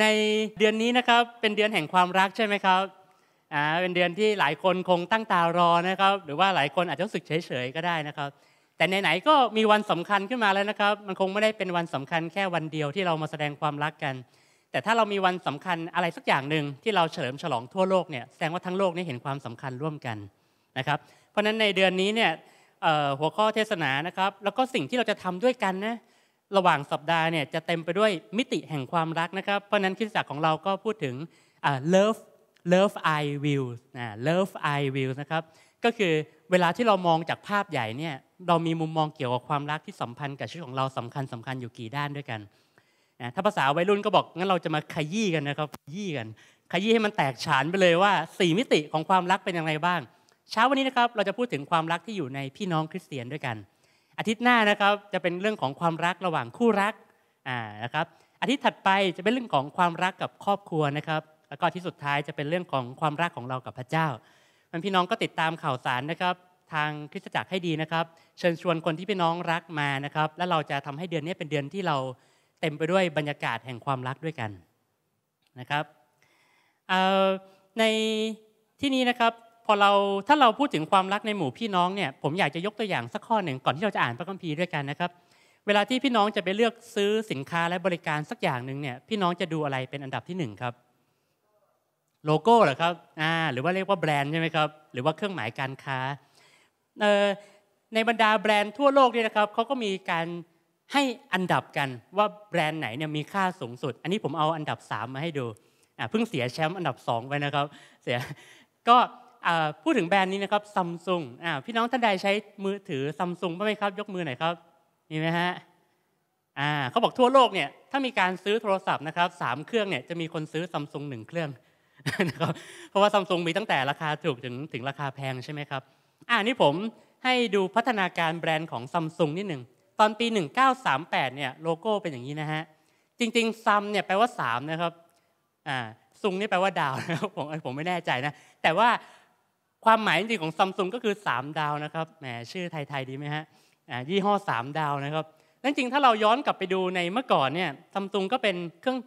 ในเดือนนี้นะครับเป็นเดือนแห่งความรักใช่ไหมครับอ่าเป็นเดือนที่หลายคนคงตั้งตารอนะครับหรือว่าหลายคนอาจจะรู้สึกเฉยๆก็ได้นะครับ แต่ไหนๆก็มีวันสำคัญขึ้นมาแล้วนะครับ มันคงไม่ได้เป็นวันสำคัญแค่วันเดียวที่เรามาแสดงความรักกัน แต่ถ้าเรามีวันสำคัญอะไรสักอย่างหนึ่งที่เราเฉลิมฉลองทั่วโลกเนี่ยแสดงว่าทั้งโลกนี่เห็นความสำคัญร่วมกันนะครับเพราะฉะนั้นในเดือนนี้เนี่ยหัวข้อเทศนานะครับแล้วก็สิ่งที่เราจะทำด้วยกันนะระหว่างสัปดาห์เนี่ยจะเต็มไปด้วยมิติแห่งความรักนะครับเพราะนั้นคริสตจักรของเราก็พูดถึง love love I will นะ love I will นะครับก็คือเวลาที่เรามองจากภาพใหญ่เนี่ยเรามีมุมมองเกี่ยวกับความรักที่สัมพันธ์กับชีวิตของเราสำคัญสำคัญอยู่กี่ด้านด้วยกันนะถ้าภาษาวัยรุ่นก็บอกงั้นเราจะมาขยี้กันนะครับขยี้กัน ขยี้ให้มันแตกฉานไปเลยว่า 4 มิติของความรักเป็นอย่างไรบ้าง เช้าวันนี้นะครับเราจะพูดถึงความรักที่อยู่ในพี่น้องคริสเตียนด้วยกันอาทิตย์หน้านะครับจะเป็นเรื่องของความรักระหว่างคู่รักอ่านะครับอาทิตย์ถัดไปจะเป็นเรื่องของความรักกับครอบครัวนะครับ แล้วก็ที่สุดท้ายจะเป็นเรื่องของความรักของเรากับพระเจ้ามันพี่น้องก็ติดตามข่าวสารนะครับ ทางคริสตจักรให้ดีนะครับ เชิญชวนคนที่พี่น้องรักมานะครับ และเราจะทำให้เดือนนี้เป็นเดือนที่เราเต็มไปด้วยบรรยากาศแห่งความรักด้วยกันนะครับในที่นี้นะครับพอเราถ้าเราพูดถึงความรักในหมู่พี่น้องเนี่ยผมอยากจะยกตัวอย่างสักข้อหนึ่งก่อนที่เราจะอ่านพระคัมภีร์ด้วยกันนะครับเวลาที่พี่น้องจะไปเลือกซื้อสินค้าและบริการสักอย่างหนึ่งเนี่ยพี่น้องจะดูอะไรเป็นอันดับที่1ครับโลโก้เหรอครับอ่าหรือว่าเรียกว่าแบรนด์ใช่ไหมครับหรือว่าเครื่องหมายการค้าในบรรดาแบรนด์ทั่วโลกเนี่ยนะครับเขาก็มีการให้อันดับกันว่าแบรนด์ไหนเนี่ยมีค่าสูงสุด อันนี้ผมเอาอันดับ 3 มาให้ดูเพิ่งเสียแชมป์อันดับ 2ไปนะครับเสียก็พูดถึงแบรนด์นี้นะครับซัมซุงพี่น้องท่านใดใช้มือถือซัมซุงบ้างไหมครับ ยกมือหน่อยครับมีไหมฮะเขาบอกทั่วโลกเนี่ยถ้ามีการซื้อโทรศัพท์นะครับสามเครื่องเนี่ยจะมีคนซื้อซัมซุงหนึ่งเครื่องนะครับเพราะว่าซัมซุงมีตั้งแต่ราคาถูกถึงถึงราคาแพงใช่ไหมครับอ่านี่ผมให้ดูพัฒนาการแบรนด์ของซัมซุงนิดหนึ่งตอนปี 1938เนี่ยโลโก้เป็นอย่างนี้นะฮะจริงๆซัมเนี่ยแปลว่า3นะครับอ่าซุงนี่แปลว่าดาวนะครับผมผมไม่แน่ใจนะแต่ว่าความหมาย จริงของซัมซุงก็คือ3ดาวนะครับแหมชื่อไทยๆดีไหมฮะยี่ห้อ3ดาวนะครับนั่นจริงถ้าเราย้อนกลับไปดูในเมื่อก่อนเนี่ยซัมซุงก็เป็นเครื่อง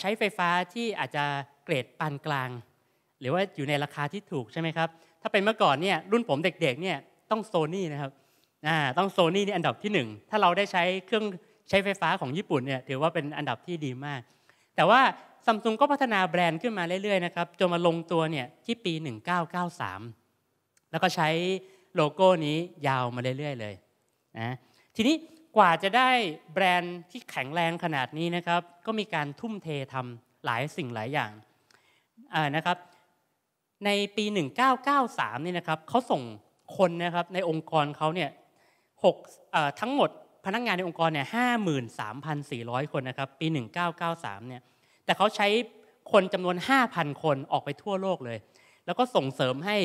ใช้ไฟฟ้าที่อาจจะเกรดปานกลาง หรือว่าอยู่ในราคาที่ถูก ใช่ไหมครับ ถ้าเป็นเมื่อก่อนเนี่ยรุ่นผมเด็กๆเนี่ยต้องโซนี่นะครับต้องโซนี่นี่อันดับที่ 1 ถ้าเราได้ใช้เครื่องใช้ไฟฟ้าของญี่ปุ่นเนี่ยถือว่าเป็นอันดับที่ดีมาก แต่ว่าซัมซุงก็พัฒนาแบรนด์ขึ้นมาเรื่อยๆนะครับจนมาลงตัวเนี่ยที่ปี 1993 แล้วก็ใช้โลโก้นี้ยาวมาเรื่อย ๆ เลยนะทีนี้กว่าจะได้แบรนด์ที่แข็งแรงขนาดนี้นะครับก็มีการทุ่มเททำหลายสิ่งหลายอย่างนะครับในปี 1993นี่นะครับเขาส่งคนนะครับในองค์กรเขาเนี่ยหกทั้งหมดพนักงานในองค์กรเนี่ยห้าหมื่นสามพันสี่ร้อยคนนะครับปี 1993 เนี่ยแต่เขาใช้คนจำนวน 5,000 คนออกไปทั่วโลกเลย แล้วก็ส่งเสริมให้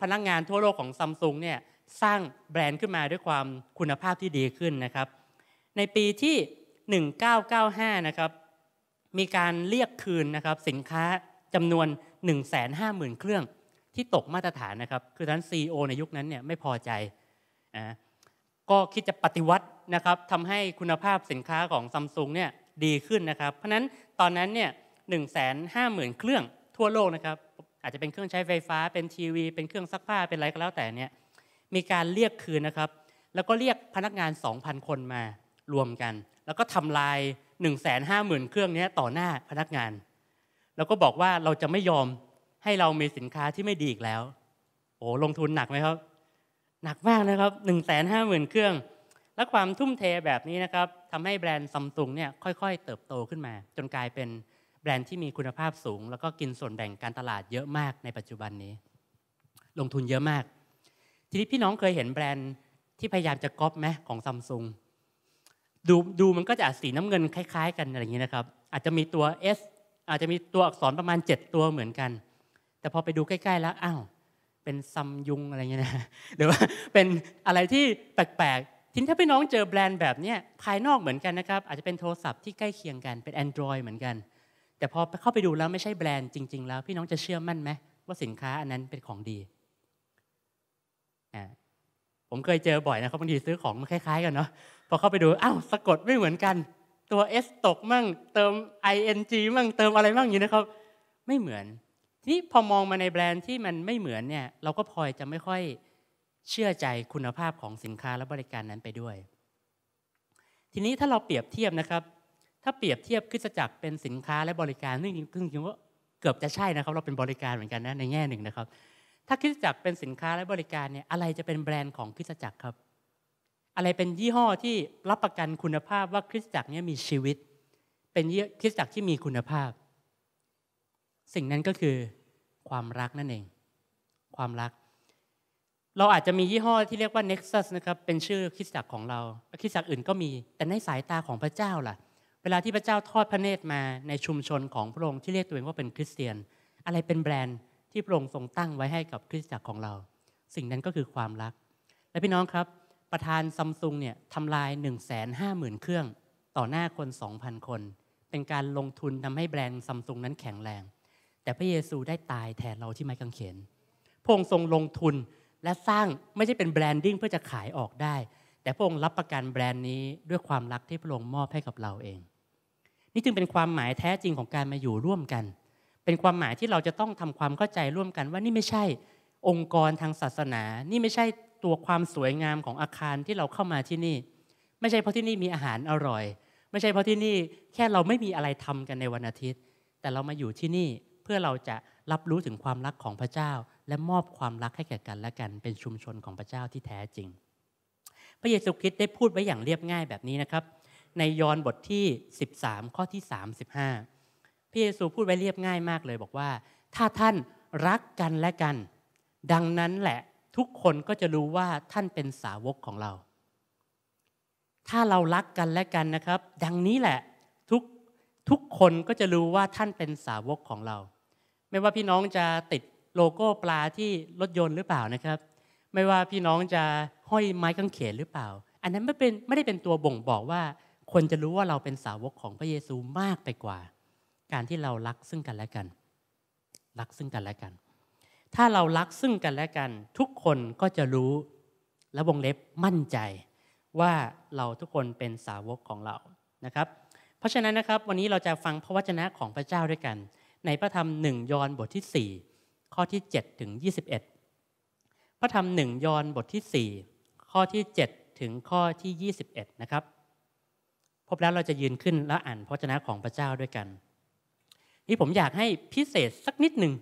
พนักงงานทั่วโลกของซัมซุงเนี่ยสร้างแบรนด์ขึ้นมาด้วยความคุณภาพที่ดีขึ้นนะครับ ในปีที่ 1995นะครับ มีการเรียกคืนนะครับสินค้าจำนวน 150,000 เครื่องที่ตกมาตรฐานนะครับ คือท่าน c ีอในยุคนั้นเนี่ยไม่พอใจนะ ก็คิดจะปฏิวัตินะครับทำให้คุณภาพสินค้าของซัมซุงเนี่ยดีขึ้นนะครับ เพราะนั้นตอนนั้นเนี่ยหนึ่งแสนห้าหมื่นเครื่องทั่วโลกนะครับ อาจจะเป็นเครื่องใช้ไฟฟ้า เป็นทีวี เป็นเครื่องซักผ้า เป็นอะไรก็แล้วแต่เนี่ย มีการเรียกคืนนะครับ แล้วก็เรียกพนักงาน2,000 คนมารวมกัน แล้วก็ทำลาย1หมื่นเครื่องนี้ต่อหน้าพนักงาน แล้วก็บอกว่าเราจะไม่ยอมให้เรามีสินค้าที่ไม่ดีอีกแล้ว โอ้ ลงทุนหนักไหมครับ หนักมากนะครับ1หมื่นเครื่องและความทุ่มเทแบบนี้นะครับทำให้แบรนด์ซัมซุงเนี่ยค่อย ๆ เติบโตขึ้นมา จนกลายเป็นแบรนด์ที่มีคุณภาพสูง แล้วก็กินส่วนแบ่งการตลาดเยอะมากในปัจจุบันนี้ ลงทุนเยอะมาก ทีนี้พี่น้องเคยเห็นแบรนด์ที่พยายามจะก๊อปไหมของซัมซุงดูดูมันก็จะสีน้ำเงินคล้าย ๆ กัน อะไรอย่างนี้นะครับ อาจจะมีตัว S อาจจะมีตัวอักษรประมาณ 7 ตัวเหมือนกัน แต่พอไปดูใกล้ๆแล้วอ้าวเป็นซัมยุงอะไรเงี้ยนะหรือว่าเป็นอะไรที่แปลกทีนี้ถ้าพี่น้องเจอแบรนด์แบบนี้ภายนอกเหมือนกันนะครับ อาจจะเป็นโทรศัพท์ที่ใกล้เคียงกันเป็น Android เหมือนกัน แต่พอเข้าไปดูแล้วไม่ใช่แบรนด์จริงๆแล้ว พี่น้องจะเชื่อมั่นไหมว่าสินค้าอันนั้นเป็นของดี ผมเคยเจอบ่อยนะครับบางทีซื้อของมันคล้ายๆกันเนาะพอเข้าไปดูอ้าวสะกดไม่เหมือนกัน ตัว S ตก มั่งเติม ing มั่งเติมอะไรมั่งอย่างนี้นะครับไม่เหมือน ทีนี้พอมองมาในแบรนด์ที่มันไม่เหมือนเนี่ยเราก็พลอยจะไม่ค่อยเชื่อใจคุณภาพของสินค้าและบริการนั้นไปด้วย ทีนี้ถ้าเราเปรียบเทียบนะครับ ถ้าเปรียบเทียบคริสจักรเป็นสินค้าและบริการซึ่งจริงๆว่าเกือบจะใช่นะครับ เราเป็นบริการเหมือนกันนะในแง่หนึ่งนะครับ ถ้าคริสจักรเป็นสินค้าและบริการเนี่ยอะไรจะเป็นแบรนด์ของคริสจักรครับ อะไรเป็นยี่ห้อที่รับประกันคุณภาพว่าคริสจักรเนี่ยมีชีวิต เป็นคริสจักรที่มีคุณภาพ สิ่งนั้นก็คือความรักนั่นเอง ความรักเราอาจจะมียี่ห้อที่เรียกว่า Nexus นะครับเป็นชื่อคริสตจักรของเรา คริสตจักรอื่นก็มี แต่ในสายตาของพระเจ้าล่ะ เวลาที่พระเจ้าทอดพระเนตรมาในชุมชนของพระองค์ที่เรียกตัวเองว่าเป็นคริสเตียน อะไรเป็นแบรนด์ที่พระองค์ทรงตั้งไว้ให้กับคริสตจักรของเรา สิ่งนั้นก็คือความรัก และพี่น้องครับ ประธานซัมซุงเนี่ยทำลาย1นึ0 0 0 0เครื่องต่อหน้าคน2,000คน เป็นการลงทุนทำให้แบรนด์ซัมซุงนั้นแข็งแรง แต่พระเยซูได้ตายแทนเราที่ไม้กางเขนพระองค์ทรงลงทุนและสร้างไม่ใช่เป็นแบรนดิ้งเพื่อจะขายออกได้แต่พระองค์รับประกันแบรนด์นี้ด้วยความรักที่พระองค์มอบให้กับเราเอง นี่จึงเป็นความหมายแท้จริงของการมาอยู่ร่วมกัน เป็นความหมายที่เราจะต้องทำความเข้าใจร่วมกัน ว่านี่ไม่ใช่องค์กรทางศาสนา นี่ไม่ใช่ตัวความสวยงามของอาคารที่เราเข้ามาที่นี่ ไม่ใช่เพราะที่นี่มีอาหารอร่อย ไม่ใช่เพราะที่นี่แค่เราไม่มีอะไรทำกันในวันอาทิตย์ แต่เรามาอยู่ที่นี่เพื่อเราจะรับรู้ถึงความรักของพระเจ้าและมอบความรักให้แก่กันและกันเป็นชุมชนของพระเจ้าที่แท้จริง พระเยซูคริสต์ได้พูดไว้อย่างเรียบง่ายแบบนี้นะครับ ในยอห์นบทที่ 13 ข้อที่ 35 พระเยซูพูดไว้เรียบง่ายมากเลยบอกว่า ถ้าท่านรักกันและกัน ดังนั้นแหละทุกคนก็จะรู้ว่าท่านเป็นสาวกของเรา ถ้าเรารักกันและกันนะครับ ดังนี้แหละทุกทุกคนก็จะรู้ว่าท่านเป็นสาวกของเราไม่ว่าพี่น้องจะติดโลโก้ปลาที่รถยนต์หรือเปล่านะครับ ไม่ว่าพี่น้องจะห้อยไม้กางเขนหรือเปล่า อันนั้นไม่เป็นไม่ได้เป็นตัวบ่งบอกว่า คนจะรู้ว่าเราเป็นสาวกของพระเยซูมากไปกว่า การที่เรารักซึ่งกันและกันรักซึ่งกันและกัน ถ้าเรารักซึ่งกันและกัน ทุกคนก็จะรู้และวงเล็บมั่นใจว่าเราทุกคนเป็นสาวกของเรานะครับ เพราะฉะนั้นนะครับวันนี้เราจะฟังพระวจนะของพระเจ้าด้วยกัน ในพระธรรมหนึ่งยอห์นบทที่ข้อที่7 ถึง 21พระธรรมหนึ่งยอนบทที่4ข้อที่7 ถึงข้อที่21นะครับ พบแล้วเราจะยืนขึ้น และอ่านพระชนะของพระเจ้าด้วยกัน นี่ผมอยากให้พิเศษสักนิดหนึ่ง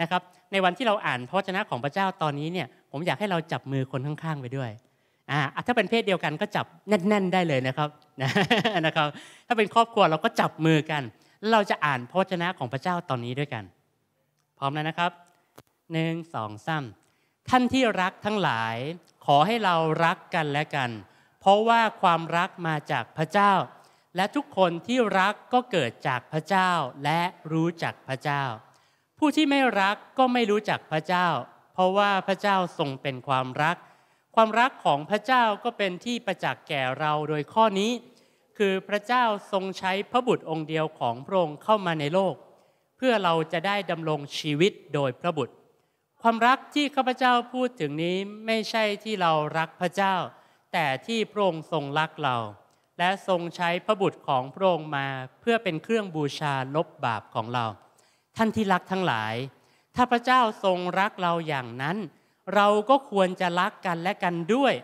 นะครับ ในวันที่เราอ่านพระชนะของพระเจ้าตอนนี้เนี่ย ผมอยากให้เราจับมือคนข้าง ๆ ไปด้วยอ่าถ้าเป็นเพศเดียวกันก็จับแน่น ๆได้เลยนะครับนะครับ ถ้าเป็นครอบครัวเราก็จับมือกันเราจะอ่านพระชนะของพระเจ้าตอนนี้ด้วยกัน พร้อมแล้วนะครับหนึ่งสองสามท่านที่รักทั้งหลายขอให้เรารักกันและกัน เพราะว่าความรักมาจากพระเจ้า และทุกคนที่รักก็เกิดจากพระเจ้าและรู้จักพระเจ้า ผู้ที่ไม่รักก็ไม่รู้จักพระเจ้า เพราะว่าพระเจ้าทรงเป็นความรัก ความรักของพระเจ้าก็เป็นที่ประจักษ์แก่เราโดยข้อนี้ คือพระเจ้าทรงใช้พระบุตรองค์เดียวของพระองค์เข้ามาในโลก เพื่อเราจะได้ดำรงชีวิตโดยพระบุตรความรักที่ข้าพเจ้าพูดถึงนี้ไม่ใช่ที่เรารักพระเจ้า แต่ที่พระองค์ทรงรักเราและทรงใช้พระบุตรของพระองค์มาเพื่อเป็นเครื่องบูชาลบบาปของเราท่านที่รักทั้งหลาย ถ้าพระเจ้าทรงรักเราอย่างนั้น เราก็ควรจะรักกันและกันด้วย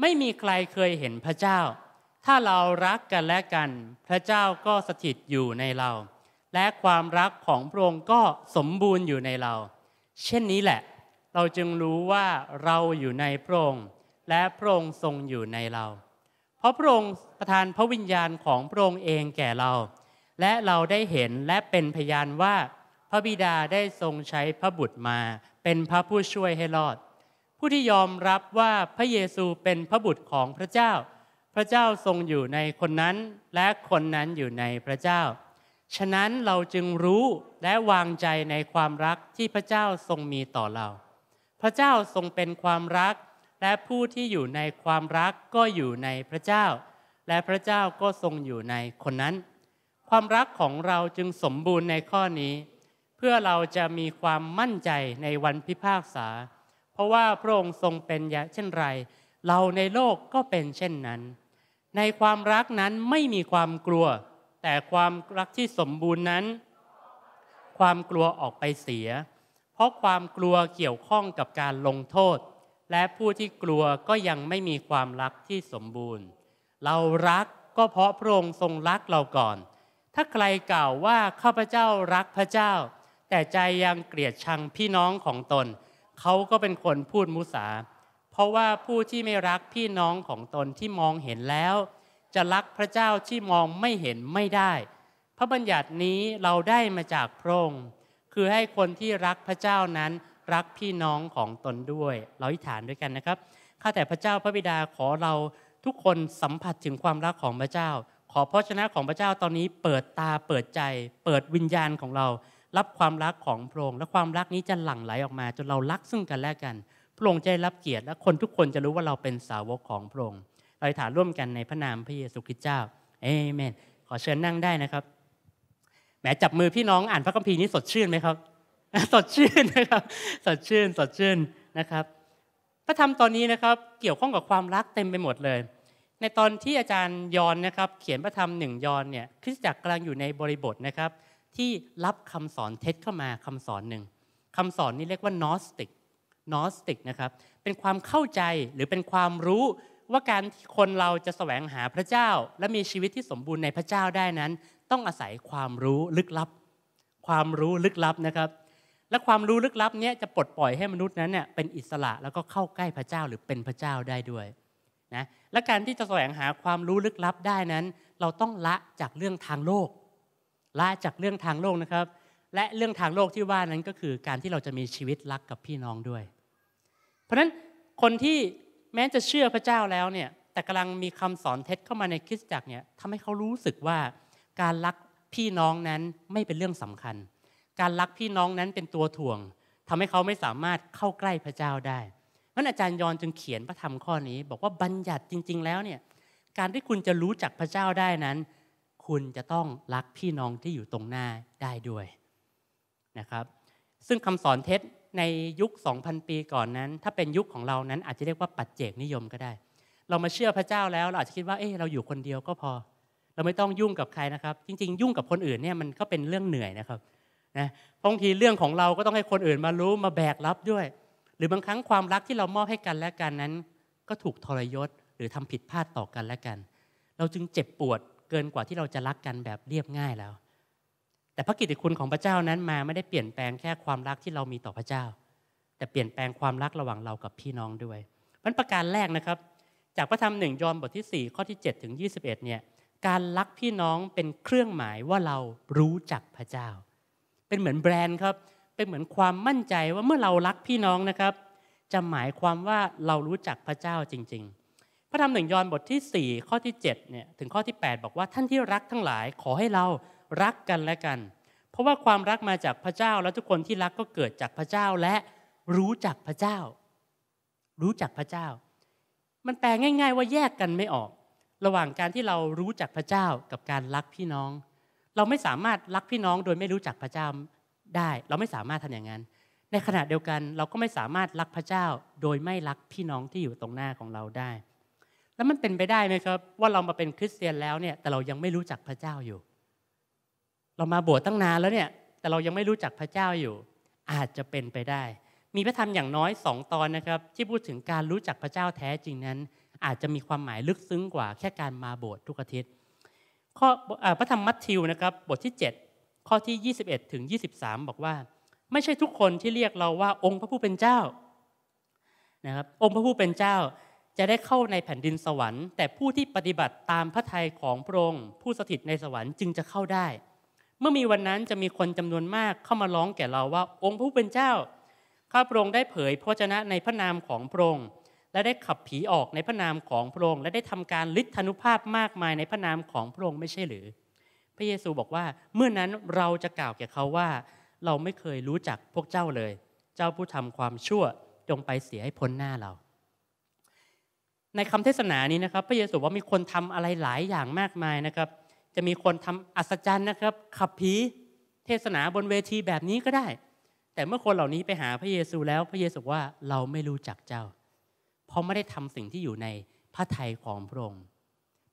ไม่มีใครเคยเห็นพระเจ้า ถ้าเรารักกันและกัน พระเจ้าก็สถิตอยู่ในเรา และความรักของพระองค์ก็สมบูรณ์อยู่ในเราเช่นนี้แหละ เราจึงรู้ว่าเราอยู่ในพระองค์และพระองค์ทรงอยู่ในเรา เพราะพระองค์ประทานพระวิญญาณของพระองค์เองแก่เรา และเราได้เห็นและเป็นพยานว่า พระบิดาได้ทรงใช้พระบุตรมา เป็นพระผู้ช่วยให้รอด ผู้ที่ยอมรับว่าพระเยซูเป็นพระบุตรของพระเจ้า พระเจ้าทรงอยู่ในคนนั้นและคนนั้นอยู่ในพระเจ้าฉะนั้นเราจึงรู้และวางใจในความรักที่พระเจ้าทรงมีต่อเรา พระเจ้าทรงเป็นความรัก และผู้ที่อยู่ในความรักก็อยู่ในพระเจ้า และพระเจ้าก็ทรงอยู่ในคนนั้น ความรักของเราจึงสมบูรณ์ในข้อนี้ เพื่อเราจะมีความมั่นใจในวันพิพากษา เพราะว่าพระองค์ทรงเป็นอย่างเช่นไรเราในโลกก็เป็นเช่นนั้น ในความรักนั้นไม่มีความกลัวแต่ความรักที่สมบูรณ์นั้น ความกลัวออกไปเสีย เพราะความกลัวเกี่ยวข้องกับการลงโทษ และผู้ที่กลัวก็ยังไม่มีความรักที่สมบูรณ์ เรารักก็เพราะพระองค์ทรงรักเราก่อน ถ้าใครกล่าวว่าข้าพเจ้ารักพระเจ้า แต่ใจยังเกลียดชังพี่น้องของตน เขาก็เป็นคนพูดมุสา เพราะว่าผู้ที่ไม่รักพี่น้องของตนที่มองเห็นแล้วจะรักพระเจ้าที่มองไม่เห็นไม่ได้ พระบัญญัตินี้เราได้มาจากพระองค์คือให้คนที่รักพระเจ้านั้นรักพี่น้องของตนด้วยเราอธิษฐานด้วยกันนะครับข้าแต่พระเจ้าพระบิดาขอเราทุกคนสัมผัสถึงความรักของพระเจ้า ขอพระชนะของพระเจ้าตอนนี้เปิดตาเปิดใจ เปิดวิญญาณของเรา รับความรักของพระองค์และความรักนี้จะหลั่งไหลออกมา จนเรารักซึ่งกันและกันพระองค์จะได้รับเกียรติและคนทุกคนจะรู้ว่าเราเป็นสาวกของพระองค์อธิษฐานร่วมกันในพระนามพระเยซูคริสต์เจ้าเอเมน ขอเชิญนั่งได้นะครับ แหมจับมือพี่น้องอ่านพระคัมภีร์นี้สดชื่นไหมครับ สดชื่นนะครับ สดชื่น สดชื่นนะครับ พระธรรมตอนนี้นะครับ เกี่ยวข้องกับความรักเต็มไปหมดเลย ในตอนที่อาจารย์ยอนนะครับ เขียนพระธรรมหนึ่งยอนเนี่ย คริสตจักรกำลังอยู่ในบริบทนะครับ ที่รับคำสอนเท็จเข้ามาคำสอนหนึ่งคำสอนนี้ เรียกว่านอสติกนอสติกนะครับ เป็นความเข้าใจหรือเป็นความรู้ว่าการคนเราจะแสวงหาพระเจ้าและมีชีวิตที่สมบูรณ์ในพระเจ้าได้นั้น ต้องอาศัยความรู้ลึกลับ ความรู้ลึกลับนะครับ และความรู้ลึกลับนี้จะปลดปล่อยให้มนุษย์นั้นเนี่ยเป็นอิสระแล้วก็เข้าใกล้พระเจ้าหรือเป็นพระเจ้าได้ด้วยนะและการที่จะแสวงหาความรู้ลึกลับได้นั้น เราต้องละจากเรื่องทางโลก ละจากเรื่องทางโลกนะครับ และเรื่องทางโลกที่ว่านั้นก็คือ การที่เราจะมีชีวิตรักกับพี่น้องด้วย เพราะฉะนั้นคนที่แม้จะเชื่อพระเจ้าแล้วเนี่ย แต่กำลังมีคำสอนเท็จเข้ามาในคริสตจักรเนี่ยทำให้เขารู้สึกว่าการรักพี่น้องนั้นไม่เป็นเรื่องสำคัญ การรักพี่น้องนั้นเป็นตัวถ่วง ทำให้เขาไม่สามารถเข้าใกล้พระเจ้าได้นั้นอาจารย์ยอนจึงเขียนพระธรรมข้อนี้ บอกว่าบัญญัติจริงๆ แล้วเนี่ย การที่คุณจะรู้จักพระเจ้าได้นั้น คุณจะต้องรักพี่น้องที่อยู่ตรงหน้าได้ด้วยนะครับ ซึ่งคำสอนเท็จในยุค 2,000 ปีก่อนนั้น ถ้าเป็นยุคของเรา นั้นอาจจะเรียกว่าปัจเจกนิยมก็ได้ เรามาเชื่อพระเจ้าแล้ว เราอาจจะคิดว่า เออเราอยู่คนเดียวก็พอ เราไม่ต้องยุ่งกับใครนะครับ จริงๆ ยุ่งกับคนอื่นเนี่ย มันก็เป็นเรื่องเหนื่อยนะครับนะบางทีเรื่องของเราก็ต้องให้คนอื่นมารู้ มาแบกรับด้วย หรือบางครั้งความรักที่เรามอบให้กันและกันนั้น ก็ถูกทรยศ หรือทำผิดพลาดต่อกันและกัน เราจึงเจ็บปวดเกินกว่าที่เราจะรักกันแบบเรียบง่ายแล้วแต่พระกิตติคุณของพระเจ้านั้นมาไม่ได้เปลี่ยนแปลงแค่ความรักที่เรามีต่อพระเจ้า แต่เปลี่ยนแปลงความรักระหว่างเรากับพี่น้องด้วยมันประการแรกนะครับ จากพระธรรมหนึ่งยอห์นบทที่ 4 ข้อที่7ถึง21เนี่ยการรักพี่น้องเป็นเครื่องหมายว่าเรารู้จักพระเจ้า เป็นเหมือนแบรนด์ครับเป็นเหมือนความมั่นใจว่าเมื่อเรารักพี่น้องนะครับ จะหมายความว่าเรารู้จักพระเจ้าจริง ๆ พระธรรมหนึ่งยอห์นบทที่ 4 ข้อที่7เนี่ยถึงข้อที่ 8 บอกว่าท่านที่รักทั้งหลายขอให้เรารักกันและกัน เพราะว่าความรักมาจากพระเจ้าแล้วทุกคนที่รักก็เกิดจากพระเจ้าและรู้จักพระเจ้า รู้จักพระเจ้า มันแปลง่าย ๆ ว่าแยกกันไม่ออก ระหว่างการที่เรารู้จักพระเจ้ากับการรักพี่น้อง เราไม่สามารถรักพี่น้องโดยไม่รู้จักพระเจ้าได้ เราไม่สามารถทำอย่างนั้น ในขณะเดียวกันเราก็ไม่สามารถรักพระเจ้าโดยไม่รักพี่น้องที่อยู่ตรงหน้าของเราได้ แล้วมันเป็นไปได้ไหมครับ ว่าเรามาเป็นคริสเตียนแล้วเนี่ย แต่เรายังไม่รู้จักพระเจ้าอยู่เรามาบวชตั้งนานแล้วเนี่ย แต่เรายังไม่รู้จักพระเจ้าอยู่ อาจจะเป็นไปได้ มีพระธรรมอย่างน้อยสองตอนนะครับ ที่พูดถึงการรู้จักพระเจ้าแท้จริงนั้นอาจจะมีความหมายลึกซึ้งกว่าแค่การมาบวชทุกอาทิตย์ข้อพระธรรมมัทธิวนะครับบทที่ 7 ข้อที่ 21 ถึง 23 บอกว่า ไม่ใช่ทุกคนที่เรียกเราว่าองค์พระผู้เป็นเจ้านะครับองค์พระผู้เป็นเจ้าจะได้เข้าในแผ่นดินสวรรค์ แต่ผู้ที่ปฏิบัติตามพระทัยของพระองค์ผู้สถิตในสวรรค์จึงจะเข้าได้เมื่อมีวันนั้นจะมีคนจำนวนมากเข้ามาร้องแก่เราว่า องค์ผู้เป็นเจ้าข้าพระองค์ได้เผยพระชนะในพระนามของพระองค์และได้ขับผีออกในพระนามของพระองค์และได้ทำการฤทธานุภาพมากมาย ในพระนามของพระองค์ไม่ใช่หรือ พระเยซูบอกว่าเมื่อนั้นเราจะกล่าวแก่เขาว่าเราไม่เคยรู้จักพวกเจ้าเลย เจ้าผู้ทำความชั่วจงไปเสียให้พ้นหน้าเรา ในคำเทศนานี้นะครับ พระเยซูว่ามีคนทำอะไรหลายอย่างมากมายนะครับจะมีคนทำอัศจรรย์นะครับขับผีเทศนาบนเวทีแบบนี้ก็ได้ แต่เมื่อคนเหล่านี้ไปหาพระเยซูแล้วพระเยซูว่าเราไม่รู้จักเจ้า เพราะไม่ได้ทำสิ่งที่อยู่ในพระทัยของพระองค์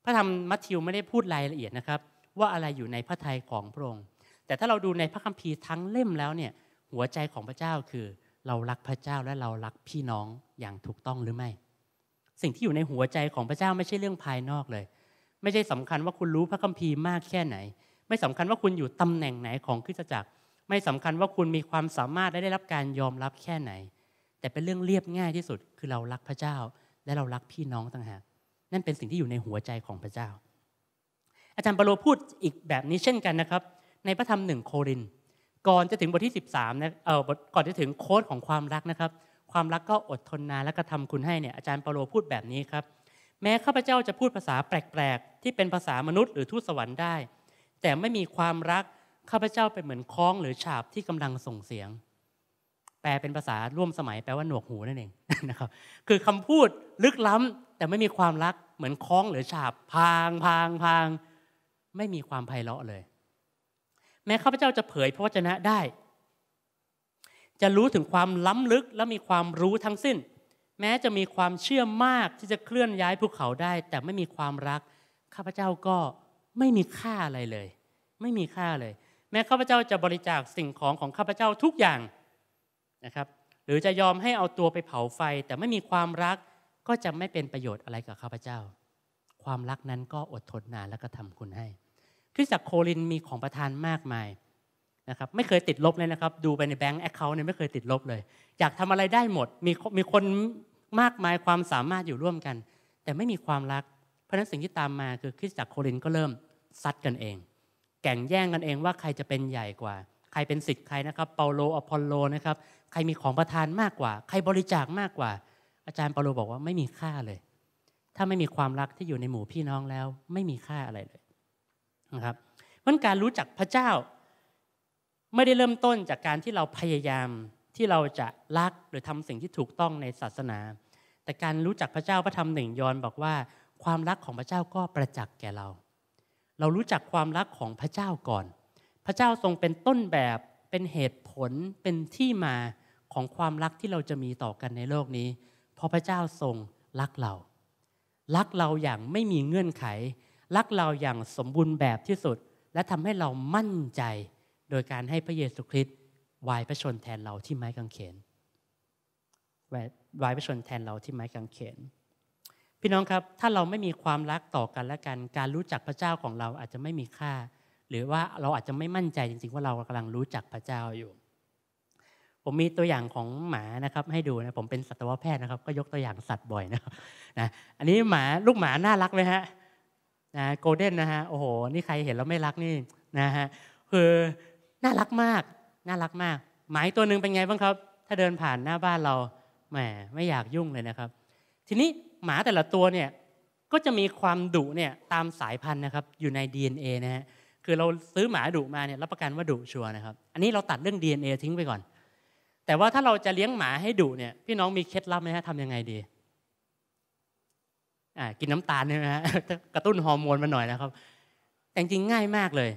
พระธรรมมัทธิวไม่ได้พูดรายละเอียดนะครับว่าอะไรอยู่ในพระทัยของพระองค์แต่ถ้าเราดูในพระคัมภีร์ทั้งเล่มแล้วเนี่ย หัวใจของพระเจ้าคือ เรารักพระเจ้าและเรารักพี่น้องอย่างถูกต้องหรือไม่ สิ่งที่อยู่ในหัวใจของพระเจ้าไม่ใช่เรื่องภายนอกเลยไม่ใช่สำคัญว่าคุณรู้พระคัมภีร์มากแค่ไหน ไม่สำคัญว่าคุณอยู่ตำแหน่งไหนของคริสตจักร ไม่สำคัญว่าคุณมีความสามารถและได้รับการยอมรับแค่ไหน แต่เป็นเรื่องเรียบง่ายที่สุดคือเรารักพระเจ้าและเรารักพี่น้องต่างหากนั่นเป็นสิ่งที่อยู่ในหัวใจของพระเจ้า อาจารย์เปโลพูดอีกแบบนี้เช่นกันนะครับ ในพระธรรมหนึ่งโครินก่อนจะถึงบทที่ 13นะเออก่อนจะถึงโค้ดของความรักนะครับ ความรักก็อดทนนานและกระทำคุณให้เนี่ยอาจารย์เปโลพูดแบบนี้ครับแม้ข้าพเจ้าจะพูดภาษาแปลกๆ ที่เป็นภาษามนุษย์หรือทูตสวรรค์ได้ แต่ไม่มีความรักข้าพเจ้าเป็นเหมือนคล้องหรือฉาบที่กำลังส่งเสียง แปลเป็นภาษาร่วมสมัยแปลว่าหนวกหูนั่นเองนะครับ คือคำพูดลึกล้ำแต่ไม่มีความรักเหมือนคล้องหรือฉาบพางพางพางไม่มีความไพเราะเลย แม้ข้าพเจ้าจะเผยพระวจนะได้ จะรู้ถึงความล้ำลึกและมีความรู้ทั้งสิ้นแม้จะมีความเชื่อมากที่จะเคลื่อนย้ายภูเขาได้ แต่ไม่มีความรัก ข้าพเจ้าก็ไม่มีค่าอะไรเลย ไม่มีค่าเลย แม้ข้าพเจ้าจะบริจาคสิ่งของของข้าพเจ้าทุกอย่างนะครับหรือจะยอมให้เอาตัวไปเผาไฟ แต่ไม่มีความรักก็จะไม่เป็นประโยชน์อะไรกับข้าพเจ้า ความรักนั้นก็อดทนนานแล้วก็ทำคุณให้คริสตจักรโคลินมีของประทานมากมายนะครับไม่เคยติดลบเลยนะครับ ดูไปในแบงก์แอคเคาท์เนี่ยไม่เคยติดลบเลย อยากทำอะไรได้หมดมีมีคนมากมายความสามารถอยู่ร่วมกัน แต่ไม่มีความรัก เพราะนั้นสิ่งที่ตามมาคือคริสตจักรโคลินก็เริ่มซัดกันเองแข่งแย่งกันเองว่าใครจะเป็นใหญ่กว่า ใครเป็นสิทธิ์ใครนะครับ เปาโลอพอลโลนะครับใครมีของประทานมากกว่า ใครบริจาคมากกว่า อาจารย์เปาโลบอกว่าไม่มีค่าเลย ถ้าไม่มีความรักที่อยู่ในหมู่พี่น้องแล้ว ไม่มีค่าอะไรเลยนะครับเพราะการรู้จักพระเจ้าไม่ได้เริ่มต้นจากการที่เราพยายามที่เราจะรักหรือทำสิ่งที่ถูกต้องในศาสนา แต่การรู้จักพระเจ้าพระธรรมหนึ่งยอน บอกว่าความรักของพระเจ้าก็ประจักษ์แก่เรา เรารู้จักความรักของพระเจ้าก่อน พระเจ้าทรงเป็นต้นแบบ เป็นเหตุผล เป็นที่มาของความรักที่เราจะมีต่อกันในโลกนี้ เพราะพระเจ้าทรงรักเรา รักเราอย่างไม่มีเงื่อนไข รักเราอย่างสมบูรณ์แบบที่สุด และทำให้เรามั่นใจโดยการให้พระเยซูคริสต์วายพระชนแทนเราที่ไม้กางเขนวายพระชนแทนเราที่ไม้กางเขน พี่น้องครับถ้าเราไม่มีความรักต่อกันและกัน การรู้จักพระเจ้าของเราอาจจะไม่มีค่า หรือว่าเราอาจจะไม่มั่นใจจริงๆ ว่าเรากำลังรู้จักพระเจ้าอยู่ ผมมีตัวอย่างของหมานะครับให้ดูนะ ผมเป็นสัตวแพทย์นะครับ ก็ยกตัวอย่างสัตว์บ่อยนะนะอันนี้หมา ลูกหมาน่ารักไหมฮะนะโกลเด้นนะฮะโอ้โหนี่ใครเห็นแล้วไม่รักนี่นะฮะคือน่ารักมาก น่ารักมาก หมายตัวหนึ่งเป็นไงบ้างครับ ถ้าเดินผ่านหน้าบ้านเรา แหม ไม่อยากยุ่งเลยนะครับ ทีนี้หมาแต่ละตัวเนี่ยก็จะมีความดุเนี่ยตามสายพันธุ์นะครับ อยู่ใน DNA นะฮะ คือเราซื้อหมาดุมาเนี่ยรับประกันว่าดุชัวร์นะครับ อันนี้เราตัดเรื่อง DNA ทิ้งไปก่อน แต่ว่าถ้าเราจะเลี้ยงหมาให้ดุเนี่ย พี่น้องมีเคล็ดลับไหมฮะทำยังไงดี อ่า กินน้ำตาลเนี่ยนะฮะ กระตุ้นฮอร์โมนมาหน่อยนะครับ แต่จริงง่ายมากเลย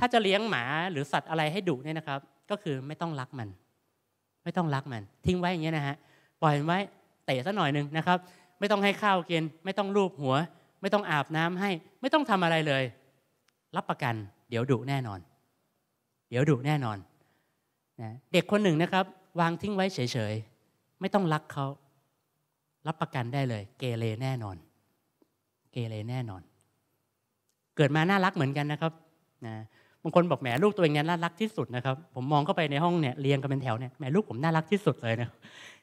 ถ้าจะเลี้ยงหมาหรือสัตว์อะไรให้ดุเนี่ยนะครับ ก็คือไม่ต้องรักมัน ไม่ต้องรักมัน ทิ้งไว้อย่างเงี้ยนะฮะปล่อยไว้เตะซะหน่อยหนึ่งนะครับ ไม่ต้องให้ข้าวกินไม่ต้องลูบหัว ไม่ต้องอาบน้ำให้ ไม่ต้องทำอะไรเลย รับประกัน เดี๋ยวดุแน่นอน เดี๋ยวดุแน่นอนนะเด็กคนหนึ่งนะครับ วางทิ้งไว้เฉยๆไม่ต้องรักเขา รับประกันได้เลยเกเรแน่นอน เกเรแน่นอน เกิดมาน่ารักเหมือนกันนะครับนะบางคนบอกแหมลูกตัวเองเนี่ยน่ารักที่สุดนะครับ ผมมองเข้าไปในห้องเนี่ยเรียงกันเป็นแถวเนี่ยแหมลูกผมน่ารักที่สุดเลยนะ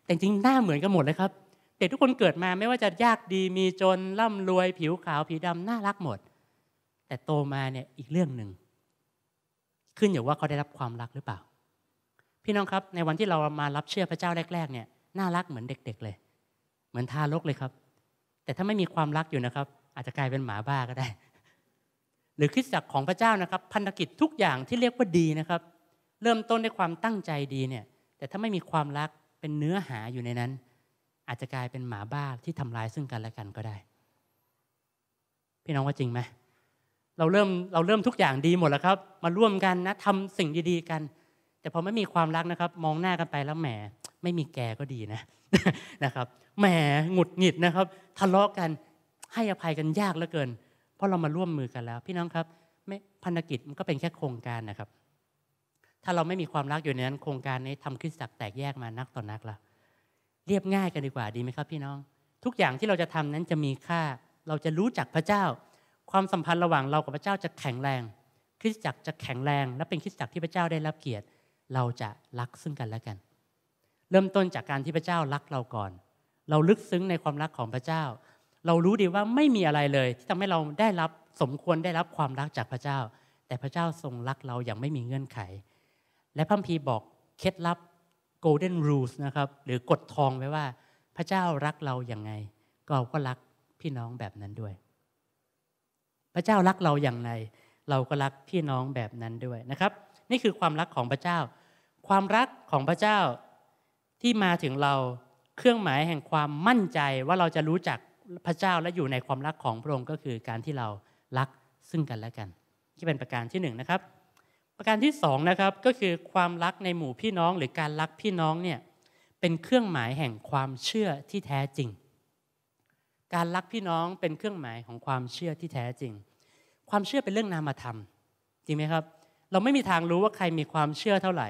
แต่จริงหน้าเหมือนกันหมดเลยครับเด็กทุกคนเกิดมาไม่ว่าจะยากดีมีจนร่ำรวยผิวขาวผิวดาน่ารักหมด แต่โตมาเนี่ยอีกเรื่องหนึ่งขึ้นอยู่ว่าเขาได้รับความรักหรือเปล่า พี่น้องครับในวันที่เรามารับเชื่อพระเจ้าแรก ๆเนี่ยน่ารักเหมือนเด็กๆเลย เหมือนทารกเลยครับ แต่ถ้าไม่มีความรักอยู่นะครับ อาจจะกลายเป็นหมาบ้าก็ได้หรือคริสตจักรของพระเจ้านะครับพันธกิจทุกอย่างที่เรียกว่าดีนะครับ เริ่มต้นด้วยความตั้งใจดีเนี่ย แต่ถ้าไม่มีความรักเป็นเนื้อหาอยู่ในนั้น อาจจะกลายเป็นหมาบ้าที่ทำลายซึ่งกันและกันก็ได้ พี่น้องว่าจริงไหมเราเริ่มเราเริ่มทุกอย่างดีหมดแล้วครับมาร่วมกันนะทำสิ่งดีๆกัน แต่พอไม่มีความรักนะครับ มองหน้ากันไปแล้วแหมไม่มีแกก็ดีนะนะครับแหมหงุดหงิดนะครับ ทะเลาะกันให้อภัยกันยากเหลือเกินเพราะเรามาร่วมมือกันแล้ว พี่น้องครับไม่พันธกิจมันก็เป็นแค่โครงการนะครับ ถ้าเราไม่มีความรักอยู่ในนั้นโครงการนี้ทำคริสตจักรแตกแยกมานักต่อนนักละเรียบง่ายกันดีกว่าดีไหมครับพี่น้อง ทุกอย่างที่เราจะทำนั้นจะมีค่าเราจะรู้จักพระเจ้า ความสัมพันธ์ระหว่างเรากับพระเจ้าจะแข็งแรง คริสตจักรจะแข็งแรง และเป็นคริสตจักรที่พระเจ้าได้รับเกียรติ เราจะรักซึ่งกันและกัน เริ่มต้นจากการที่พระเจ้ารักเราก่อน เราลึกซึ้งในความรักของพระเจ้าเรารู้ดีว่าไม่มีอะไรเลย ที่ทำให้เราได้รับสมควรได้รับความรักจากพระเจ้า แต่พระเจ้าทรงรักเราอย่างไม่มีเงื่อนไข และพระพีบอกเคล็ดลับ golden rules นะครับหรือกฎทองไว้ว่า พระเจ้ารักเราอย่างไง เราก็รักพี่น้องแบบนั้นด้วย พระเจ้ารักเราอย่างไรเราก็รักพี่น้องแบบนั้นด้วยนะครับ นี่คือความรักของพระเจ้า ความรักของพระเจ้าที่มาถึงเราเครื่องหมายแห่งความมั่นใจว่าเราจะรู้จักพระเจ้าและอยู่ในความรักของพระองค์ก็คือการที่เรารักซึ่งกันและกันที่เป็นประการที่1นนะครับ ประการที่2นะครับก็คือความรักในหมู่พี่น้อง หรือการรักพี่น้องเนี่ยเป็นเครื่องหมายแห่งความเชื่อที่แท้จริง การรักพี่น้องเป็นเครื่องหมายของความเชื่อที่แท้จริง ความเชื่อเป็นเรื่องนามธรรม จริงไหมครับ เราไม่มีทางรู้ว่าใครมีความเชื่อเท่าไหร่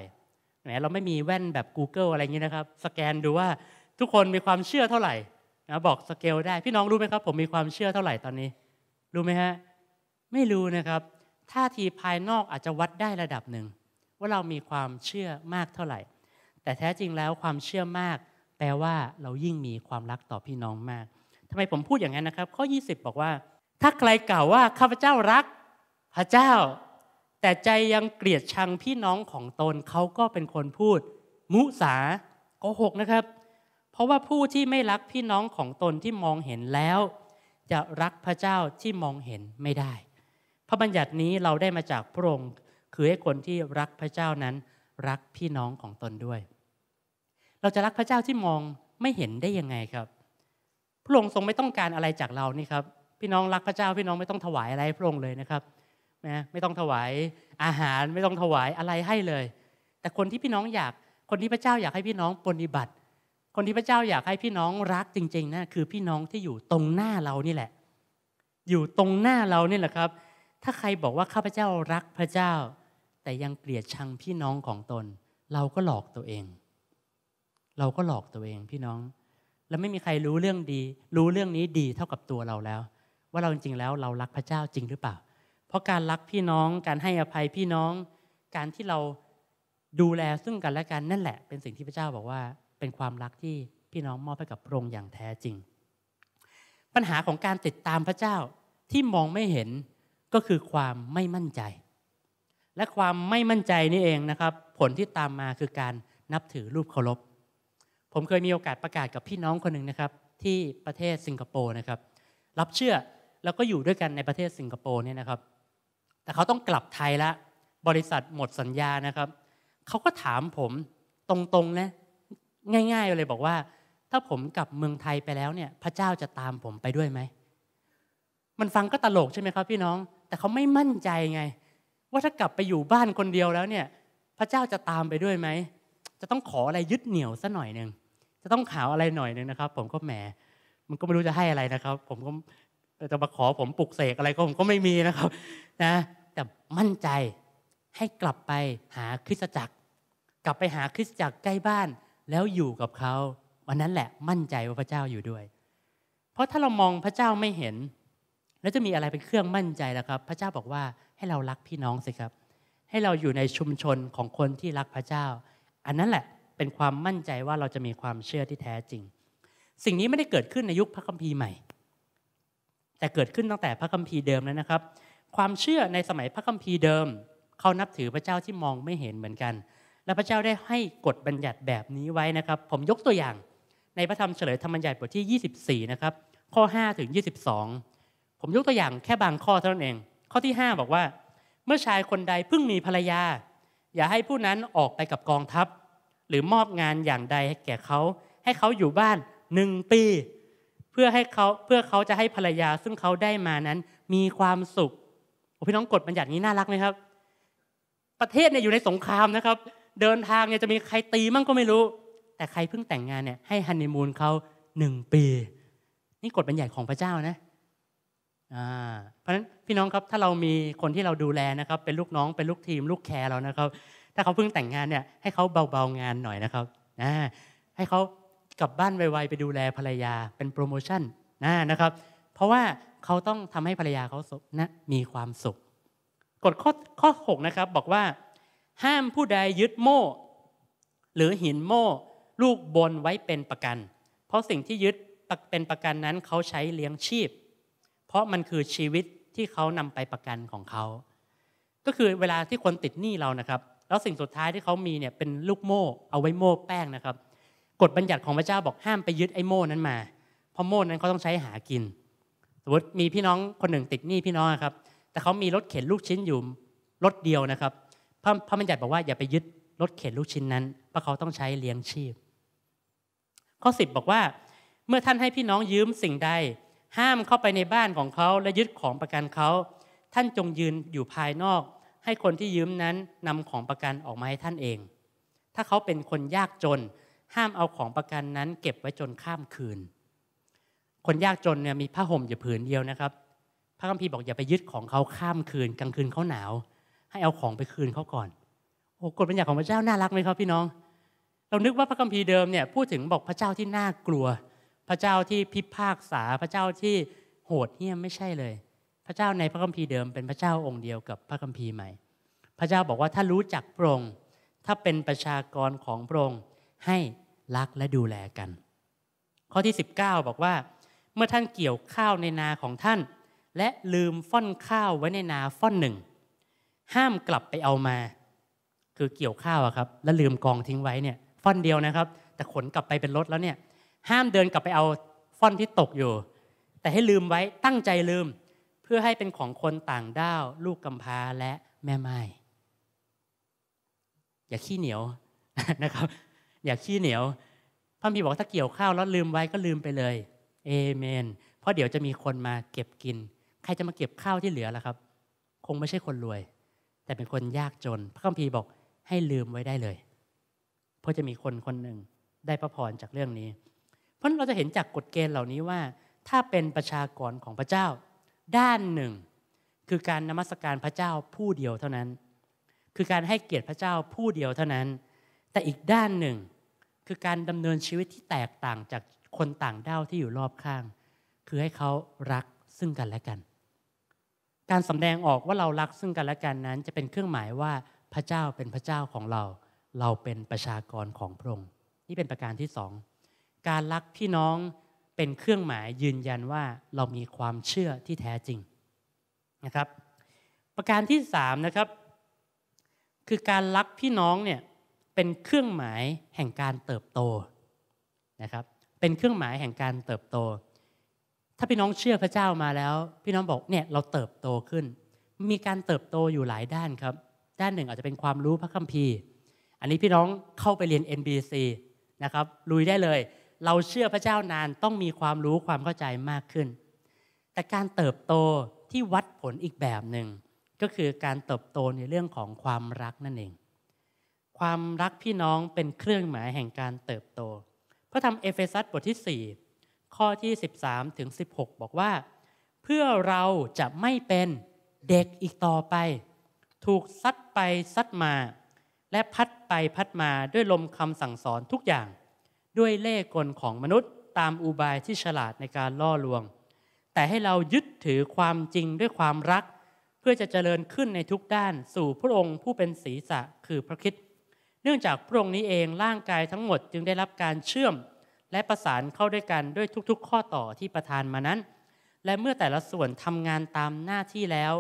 แหมเราไม่มีแว่นแบบ Google อะไรอย่างนี้นะครับ สแกนดูว่าทุกคนมีความเชื่อเท่าไหร่นะบอกสเกลได้ พี่น้องรู้ไหมครับ ผมมีความเชื่อเท่าไหร่ตอนนี้รู้ไหมฮะ ไม่รู้นะครับท่าทีภายนอกอาจจะวัดได้ระดับหนึ่งว่าเรามีความเชื่อมากเท่าไหร่ แต่แท้จริงแล้วความเชื่อมาก แปลว่าเรายิ่งมีความรักต่อพี่น้องมากทำไมผมพูดอย่างนั้นนะครับ ข้อ 20 บอกว่า ถ้าใครกล่าวว่าข้าพเจ้ารัก พระเจ้า แต่ใจยังเกลียดชังพี่น้องของตนเขาก็เป็นคนพูด มุสาโกหกนะครับเพราะว่าผู้ที่ไม่รักพี่น้องของตนที่มองเห็นแล้ว จะรักพระเจ้าที่มองเห็นไม่ได้ พระบัญญัตินี้เราได้มาจากพระองค์คือให้คนที่รักพระเจ้านั้น รักพี่น้องของตนด้วย เราจะรักพระเจ้าที่มองไม่เห็นได้ยังไงครับ พระองค์ทรงไม่ต้องการอะไรจากเรานี่ครับ พี่น้องรักพระเจ้าพี่น้องไม่ต้องถวายอะไรพระองค์เลยนะครับนะไม่ต้องถวายอาหารไม่ต้องถวายอะไรให้เลย แต่คนที่พี่น้องอยากคนที่พระเจ้าอยากให้พี่น้องปฏิบัติคนที่พระเจ้าอยากให้พี่น้องรักจริงๆนะคือพี่น้องที่อยู่ตรงหน้าเรานี่แหละ อยู่ตรงหน้าเรานี่แหละครับ ถ้าใครบอกว่าข้าพเจ้ารักพระเจ้า แต่ยังเกลียดชังพี่น้องของตน เราก็หลอกตัวเอง เราก็หลอกตัวเองพี่น้อง แล้วไม่มีใครรู้เรื่องดี รู้เรื่องนี้ดีเท่ากับตัวเราแล้ว ว่าเราจริงๆแล้วเรารักพระเจ้าจริงหรือเปล่า เพราะการรักพี่น้องการให้อภัยพี่น้องการที่เราดูแลซึ่งกันและกันนั่นแหละ เป็นสิ่งที่พระเจ้าบอกว่าเป็นความรักที่พี่น้องมอบให้กับพระองค์อย่างแท้จริง ปัญหาของการติดตามพระเจ้าที่มองไม่เห็นก็คือความไม่มั่นใจ และความไม่มั่นใจนี่เองนะครับ ผลที่ตามมาคือการนับถือรูปเคารพ ผมเคยมีโอกาสประกาศกับพี่น้องคนหนึ่งนะครับ ที่ประเทศสิงคโปร์นะครับ รับเชื่อแล้วก็อยู่ด้วยกันในประเทศสิงคโปร์เนี่ยนะครับ แต่เขาต้องกลับไทยละบริษัทหมดสัญญานะครับเขาก็ถามผมตรงๆนะง่าย ๆ เลยบอกว่า ถ้าผมกลับเมืองไทยไปแล้วเนี่ย พระเจ้าจะตามผมไปด้วยไหมมันฟังก็ตลกใช่ไหมครับ พี่น้อง แต่เขาไม่มั่นใจไง ว่าถ้ากลับไปอยู่บ้านคนเดียวแล้วเนี่ย พระเจ้าจะตามไปด้วยไหมจะต้องขออะไรยึดเหนี่ยวซะหน่อยหนึ่งจะต้องขาวอะไรหน่อยหนึ่งนะครับ ผมก็แหมมันก็ไม่รู้จะให้อะไรนะครับ ผมก็จะมาขอผมปลุกเสกอะไรก็ผมก็ไม่มีนะครับนะแต่มั่นใจให้กลับไปหาคริสตจักร กลับไปหาคริสตจักรใกล้บ้านแล้วอยู่กับเขาวันนั้นแหละมั่นใจว่าพระเจ้าอยู่ด้วย เพราะถ้าเรามองพระเจ้าไม่เห็น แล้วจะมีอะไรเป็นเครื่องมั่นใจล่ะครับ พระเจ้าบอกว่าให้เรารักพี่น้องสิครับ ให้เราอยู่ในชุมชนของคนที่รักพระเจ้า อันนั้นแหละเป็นความมั่นใจว่าเราจะมีความเชื่อที่แท้จริง สิ่งนี้ไม่ได้เกิดขึ้นในยุคพระคัมภีร์ใหม่ แต่เกิดขึ้นตั้งแต่พระคัมภีร์เดิมแล้วนะครับ ความเชื่อในสมัยพระคัมภีร์เดิมเขานับถือพระเจ้าที่มองไม่เห็นเหมือนกันและพระเจ้าได้ให้กฎบัญญัติแบบนี้ไว้นะครับ ผมยกตัวอย่างในพระธรรมเฉลยธรรมบัญญัติบทที่ 24 นะครับ ข้อ 5 ถึง 22 ผมยกตัวอย่างแค่บางข้อเท่านั้นเอง ข้อที่ 5 บอกว่า เมื่อชายคนใดเพิ่งมีภรรยา อย่าให้ผู้นั้นออกไปกับกองทัพ หรือมอบงานอย่างใดให้แก่เขาให้เขาอยู่บ้านหนึ่งปี เพื่อให้เขาเพื่อเขาจะให้ภรรยา ซึ่งเขาได้มานั้นมีความสุขพี่น้องกฎบัญญัตินี้น่ารักไหมครับ ประเทศเนี่ยอยู่ในสงครามนะครับเดินทางเนี่ยจะมีใครตีมั่งก็ไม่รู้ แต่ใครเพิ่งแต่งงานเนี่ยให้ฮันนีมูนเขาหนึ่งปี นี่กฎบัญญัติของพระเจ้านะเพราะฉะนั้นพี่น้องครับถ้าเรามีคนที่เราดูแลนะครับ เป็นลูกน้อง เป็นลูกทีมลูกแคร์เรานะครับถ้าเขาเพิ่งแต่งงานเนี่ยให้เขาเบาๆงานหน่อยนะครับให้เขากลับบ้านไวๆ ไปดูแลภรรยาเป็นโปรโมชั่นนะนะครับ เพราะว่าเขาต้องทำให้ภรรยาเขาสุขนะมีความสุขกฎข้อข้อ6นะครับบอกว่าห้ามผู้ใดยึดโม่หรือหินโม่ลูกบนไว้เป็นประกัน เพราะสิ่งที่ยึดเป็นประกันนั้นเขาใช้เลี้ยงชีพ เพราะมันคือชีวิตที่เขานำไปประกันของเขา ก็คือเวลาที่คนติดหนี้เรานะครับ แล้วสิ่งสุดท้ายที่เขามีเนี่ยเป็นลูกโม่เอาไว้โม่แป้งนะครับ กฎบัญญัติของพระเจ้าบอกห้ามไปยึดไอ้โม่นั้นมา เพราะโม่นั้นเขาต้องใช้หากิน สมมติมีพี่น้องคนหนึ่งติดหนี้พี่น้องครับ แต่เขามีรถเข็นลูกชิ้นอยู่รถเดียวนะครับระพระบัญญัติบอกว่าอย่าไปยึดรถเข็นลูกชิ้นนั้นเพราะเขาต้องใช้เลี้ยงชีพ ข้อิบบอกว่า เมื่อท่านให้พี่น้องยืมสิ่งใด ห้ามเข้าไปในบ้านของเขาและยึดของประกันเขา ท่านจงยืนอยู่ภายนอก ให้คนที่ยืมนั้นนำของประกันออกมาให้ท่านเอง ถ้าเขาเป็นคนยากจนห้ามเอาของประกันนั้น เก็บไว้จนข้ามคืน คนยากจนเนี่ยมีผ้าห่มอยู่ผืนเดียวนะครับ พระคัมภีร์บอกอย่าไปยึดของเขาข้ามคืนกลางคืนเขาหนาวให้เอาของไปคืนเขาก่อน โอ้กฎบัญญัติของพระเจ้าน่ารักไหมครับพี่น้อง เรานึกว่าพระคัมภีร์เดิมเนี่ยพูดถึงบอกพระเจ้าที่น่ากลัว พระเจ้าที่พิพากษา พระเจ้าที่โหดเหี้ยมไม่ใช่เลย พระเจ้าในพระคัมภีร์เดิมเป็นพระเจ้าองค์เดียวกับพระคัมภีร์ใหม่ พระเจ้าบอกว่าถ้ารู้จักพระองค์ ถ้าเป็นประชากรของพระองค์ให้รักและดูแลกัน ข้อที่ 19 บอกว่าเมื่อท่านเกี่ยวข้าวในนาของท่าน และลืมฟ่อนข้าวไว้ในนาฟ่อนหนึ่งห้ามกลับไปเอามา คือเกี่ยวข้าวครับ แล้วลืมกองทิ้งไว้เนี่ย ฟ่อนเดียวนะครับ แต่ขนกลับไปเป็นรถแล้วเนี่ย ห้ามเดินกลับไปเอาฟ่อนที่ตกอยู่ แต่ให้ลืมไว้ตั้งใจลืม เพื่อให้เป็นของคนต่างด้าว ลูกกำพร้าและแม่ไม้อย่าขี้เหนียวนะครับ อย่าขี้เหนียวพระพี่บอกถ้าเกี่ยวข้าวแล้วลืมไว้ก็ลืมไปเลยเอเมน เพราะเดี๋ยวจะมีคนมาเก็บกิน ใครจะมาเก็บข้าวที่เหลือล่ะครับ คงไม่ใช่คนรวยแต่เป็นคนยากจนพระคัมภีร์บอกให้ลืมไว้ได้เลยเพราะจะมีคนคนหนึ่งได้พระพรจากเรื่องนี้ เพราะเราจะเห็นจากกฎเกณฑ์เหล่านี้ว่า ถ้าเป็นประชากรของพระเจ้า ด้านหนึ่ง คือการนมัสการพระเจ้าผู้เดียวเท่านั้น คือการให้เกียรติพระเจ้าผู้เดียวเท่านั้น แต่อีกด้านหนึ่งคือการดำเนินชีวิตที่แตกต่างจากคนต่างด้าวที่อยู่รอบข้าง คือให้เขารักซึ่งกันและกันการสำแดงออกว่าเรารักซึ่งกันและกันนั้นจะเป็นเครื่องหมายว่าพระเจ้าเป็นพระเจ้าของเรา เราเป็นประชากรของพระองค์นี่เป็นประการที่สองการรักพี่น้องเป็นเครื่องหมายยืนยันว่าเรามีความเชื่อที่แท้จริงนะครับ ประการที่สามนะครับ คือการรักพี่น้องเนี่ยเป็นเครื่องหมายแห่งการเติบโตนะครับเป็นเครื่องหมายแห่งการเติบโตถ้าพี่น้องเชื่อพระเจ้ามาแล้ว พี่น้องบอกเนี่ยเราเติบโตขึ้น มีการเติบโตอยู่หลายด้านครับ ด้านหนึ่งอาจจะเป็นความรู้พระคัมภีร์ อันนี้พี่น้องเข้าไปเรียน NBC นะครับลุยได้เลย เราเชื่อพระเจ้านานต้องมีความรู้ความเข้าใจมากขึ้น แต่การเติบโตที่วัดผลอีกแบบหนึ่งก็คือการเติบโตในเรื่องของความรักนั่นเองความรักพี่น้องเป็นเครื่องหมายแห่งการเติบโต พระธรรมเอเฟซัสบทที่ 4ข้อที่ 13 ถึง 16 บอกว่า เพื่อเราจะไม่เป็นเด็กอีกต่อไป ถูกซัดไปซัดมา และพัดไปพัดมาด้วยลมคำสั่งสอนทุกอย่างด้วยเล่กลของมนุษย์ ตามอุบายที่ฉลาดในการล่อลวง แต่ให้เรายึดถือความจริงด้วยความรัก เพื่อจะเจริญขึ้นในทุกด้านสู่พระองค์ผู้เป็นศีรษะคือพระคิดเนื่องจากพระองค์นี้เองร่างกายทั้งหมดจึงได้รับการเชื่อมและประสานเข้าด้วยกันด้วยทุกๆ ข้อต่อที่ประทานมานั้น และเมื่อแต่ละส่วนทำงานตามหน้าที่แล้ว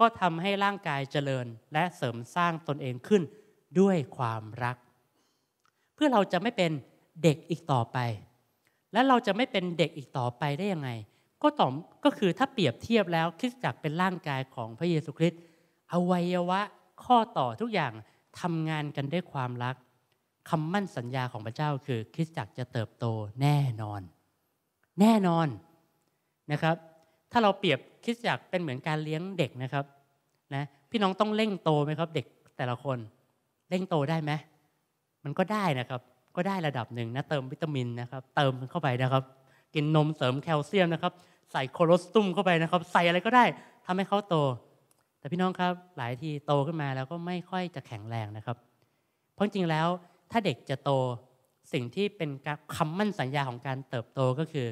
ก็ทำให้ร่างกายเจริญและเสริมสร้างตนเองขึ้นด้วยความรัก เพื่อเราจะไม่เป็นเด็กอีกต่อไป และเราจะไม่เป็นเด็กอีกต่อไปได้ยังไง ก็ต่อก็คือถ้าเปรียบเทียบแล้วคริสตจักรเป็นร่างกายของพระเยซูคริสต์อวัยวะข้อต่อทุกอย่างทำงานกันด้วยความรักคำมั่นสัญญาของพระเจ้าคือ คริสตจักรจะเติบโตแน่นอน แน่นอนนะครับ ถ้าเราเปรียบคริสตจักรเป็นเหมือนการเลี้ยงเด็กนะครับนะพี่น้องต้องเร่งโตไหมครับ เด็กแต่ละคนเร่งโตได้ไหมมันก็ได้นะครับ ก็ได้ระดับหนึ่งนะเติมวิตามินนะครับ เติมเข้าไปนะครับ กินนมเสริมแคลเซียมนะครับ ใส่โคโลสตุมเข้าไปนะครับ ใส่อะไรก็ได้ทำให้เขาโต แต่พี่น้องครับหลายทีโตขึ้นมาแล้วก็ไม่ค่อยจะแข็งแรงนะครับ เพราะจริงแล้วถ้าเด็กจะโตสิ่งที่เป็นคำมั่นสัญญาของการเติบโตก็คือ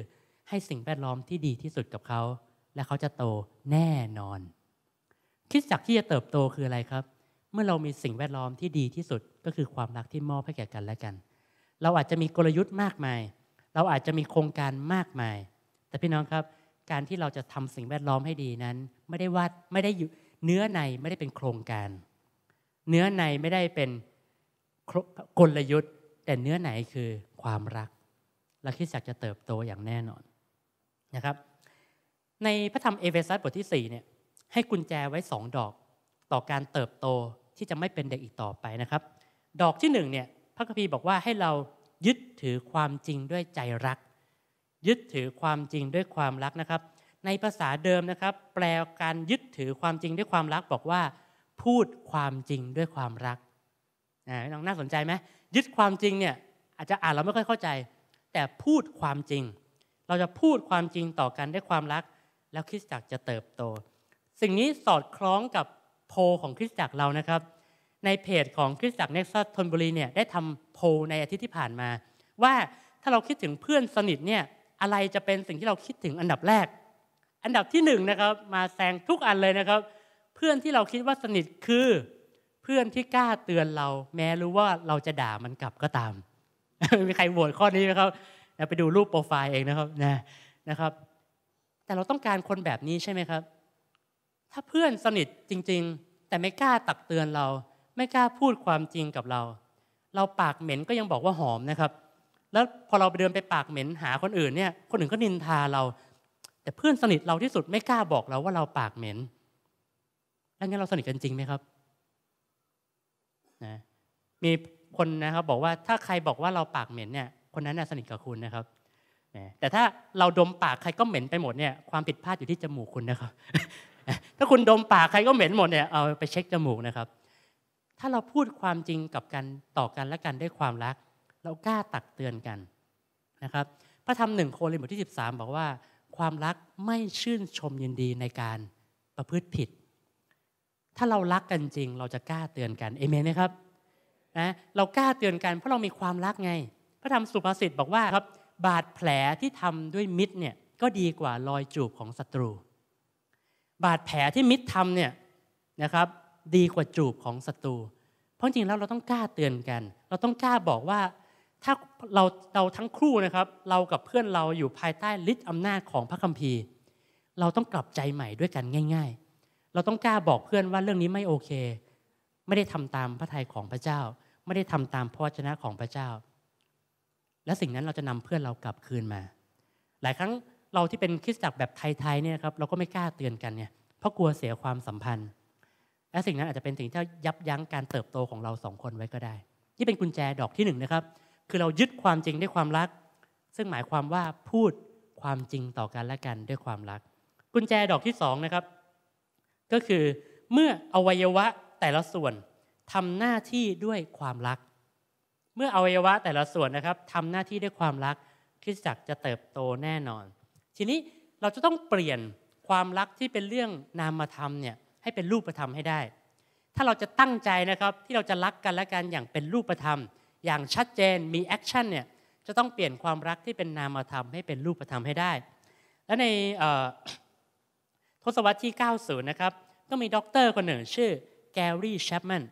ให้สิ่งแวดล้อมที่ดีที่สุดกับเขา และเขาจะโตแน่นอน คิดจักที่จะเติบโตคืออะไรครับ เมื่อเรามีสิ่งแวดล้อมที่ดีที่สุดก็คือความรักที่มอบให้แก่กันและกัน เราอาจจะมีกลยุทธ์มากมายเราอาจจะมีโครงการมากมาย แต่พี่น้องครับ การที่เราจะทำสิ่งแวดล้อมให้ดีนั้น ไม่ได้วัดไม่ได้อยู่เนื้อในไม่ได้เป็นโครงการ เนื้อในไม่ได้เป็นกลยุทธ์แต่เนื้อไหนคือความรัก และคริดตจักจะเติบโตอย่างแน่นอนนะครับ ในพระธรรมเอเฟซัสบทที่4เนี่ยให้กุญแจไว้สองดอก ต่อการเติบโตที่จะไม่เป็นเด็กอีกต่อไปนะครับ ดอกที่หนึ่งเนี่ยพระคัมภีร์บอกว่าให้เรายึดถือความจริงด้วยใจรัก ยึดถือความจริงด้วยความรักนะครับ ในภาษาเดิมนะครับแปลการยึดถือความจริงด้วยความรักบอกว่า พูดความจริงด้วยความรักน้องน่าสนใจไหมยึดความจริงเนี่ยอาจจะอ่านเราไม่ค่อยเข้าใจ แต่พูดความจริง เราจะพูดความจริงต่อกันด้วยความรัก แล้วคริสตจักรจะเติบโต สิ่งนี้สอดคล้องกับโพของคริสตจักรเรานะครับ ในเพจของคริสตจักรเน็กซัสทนบุรีเนี่ย ได้ทำโพในอาทิตย์ที่ผ่านมา ว่าถ้าเราคิดถึงเพื่อนสนิทเนี่ยอะไรจะเป็นสิ่งที่เราคิดถึงอันดับแรก อันดับที่หนึ่งนะครับ มาแซงทุกอันเลยนะครับ เพื่อนที่เราคิดว่าสนิทคือเพื่อนที่กล้าเตือนเราแม้รู้ว่าเราจะด่ามันกลับก็ตาม มีใครโหวตข้อนี้ไหมครับไปดูรูปโปรไฟล์เองนะครับนะนะครับ แต่เราต้องการคนแบบนี้ใช่ไหมครับ ถ้าเพื่อนสนิทจริง ๆ แต่ไม่กล้าตักเตือนเรา ไม่กล้าพูดความจริงกับเรา เราปากเหม็นก็ยังบอกว่าหอมนะครับ แล้วพอเราไปเดินไปปากเหม็นหาคนอื่นเนี่ย คนอื่นก็นินทาเรา แต่เพื่อนสนิทเราที่สุดไม่กล้าบอกเราว่าเราปากเหม็นแล้วงั้นเราสนิทกันจริงไหมครับนะมีคนนะครับบอกว่าถ้าใครบอกว่าเราปากเหม็นเนี่ยคนนั้นน่สนิทกับคุณนะครับแต่ถ้าเราดมปากใครก็เหม็นไปหมดเนี่ยความผิดพลาดอยู่ที่จมูกคุณนะครับถ้าคุณดมปากใครก็เหม็นหมดเนี่ยเอาไปเช็คจมูกนะครับถ้าเราพูดความจริงกับกัน ต่อกันและกันด้วยความรัก เรากล้าตักเตือนกันนะครับพระธรรมหนึ่งโครินธ์บทที่ 13 บอกว่า ความรักไม่ชื่นชมยินดีในการประพฤติผิดถ้าเรารักกันจริงเราจะกล้าเตือนกันเอเมนไหมครับนะเรากล้าเตือนกันเพราะเรามีความรักไงพระธรรมสุภาษิตบอกว่าครับบาดแผลที่ทำด้วยมิตรเนี่ยก็ดีกว่ารอยจูบของศัตรู บาดแผลที่มิตรทำเนี่ยนะครับ ดีกว่าจูบของศัตรู เพราะจริงแล้วเราต้องกล้าเตือนกัน เราต้องกล้าบอกว่าถ้าเราเราทั้งคู่นะครับ เรากับเพื่อนเราอยู่ภายใต้ฤทธิ์อำนาจของพระคัมภีร์ เราต้องกลับใจใหม่ด้วยกันง่าย ๆเราต้องกล้าบอกเพื่อนว่าเรื่องนี้ไม่โอเค ไม่ได้ทำตามพระทัยของพระเจ้า ไม่ได้ทำตามพระวจนะของพระเจ้า และสิ่งนั้นเราจะนำเพื่อนเรากลับคืนมา หลายครั้งเราที่เป็นคริสตจักรแบบไทย ๆ เนี่ยครับ เราก็ไม่กล้าเตือนกันเนี่ยเพราะกลัวเสียความสัมพันธ์ และสิ่งนั้นอาจจะเป็นสิ่งที่ยับยั้งการเติบโตของเราสองคนไว้ก็ได้ นี่เป็นกุญแจดอกที่หนึ่งนะครับ คือเรายึดความจริงด้วยความรัก ซึ่งหมายความว่าพูดความจริงต่อกันและกันด้วยความรัก กุญแจดอกที่สองนะครับก็คือเมื่ออวัยวะแต่ละส่วนทำหน้าที่ด้วยความรัก เมื่ออวัยวะแต่ละส่วนนะครับทำหน้าที่ด้วยความรักคริสตจักรจะเติบโตแน่นอน ทีนี้เราจะต้องเปลี่ยนความรักที่เป็นเรื่องนามธรรมเนี่ยให้เป็นรูปธรรมให้ได้ ถ้าเราจะตั้งใจนะครับที่เราจะรักกันและกัน อย่างเป็นรูปธรรม อย่างชัดเจนมีแอคชั่นเนี่ยจะต้องเปลี่ยนความรักที่เป็นนามธรรมให้เป็นรูปธรรมให้ได้ และในทศวรรษที่ 90นะครับก็มีด็อกเตอร์คนหนึ่งชื่อแกรี่แชปแมน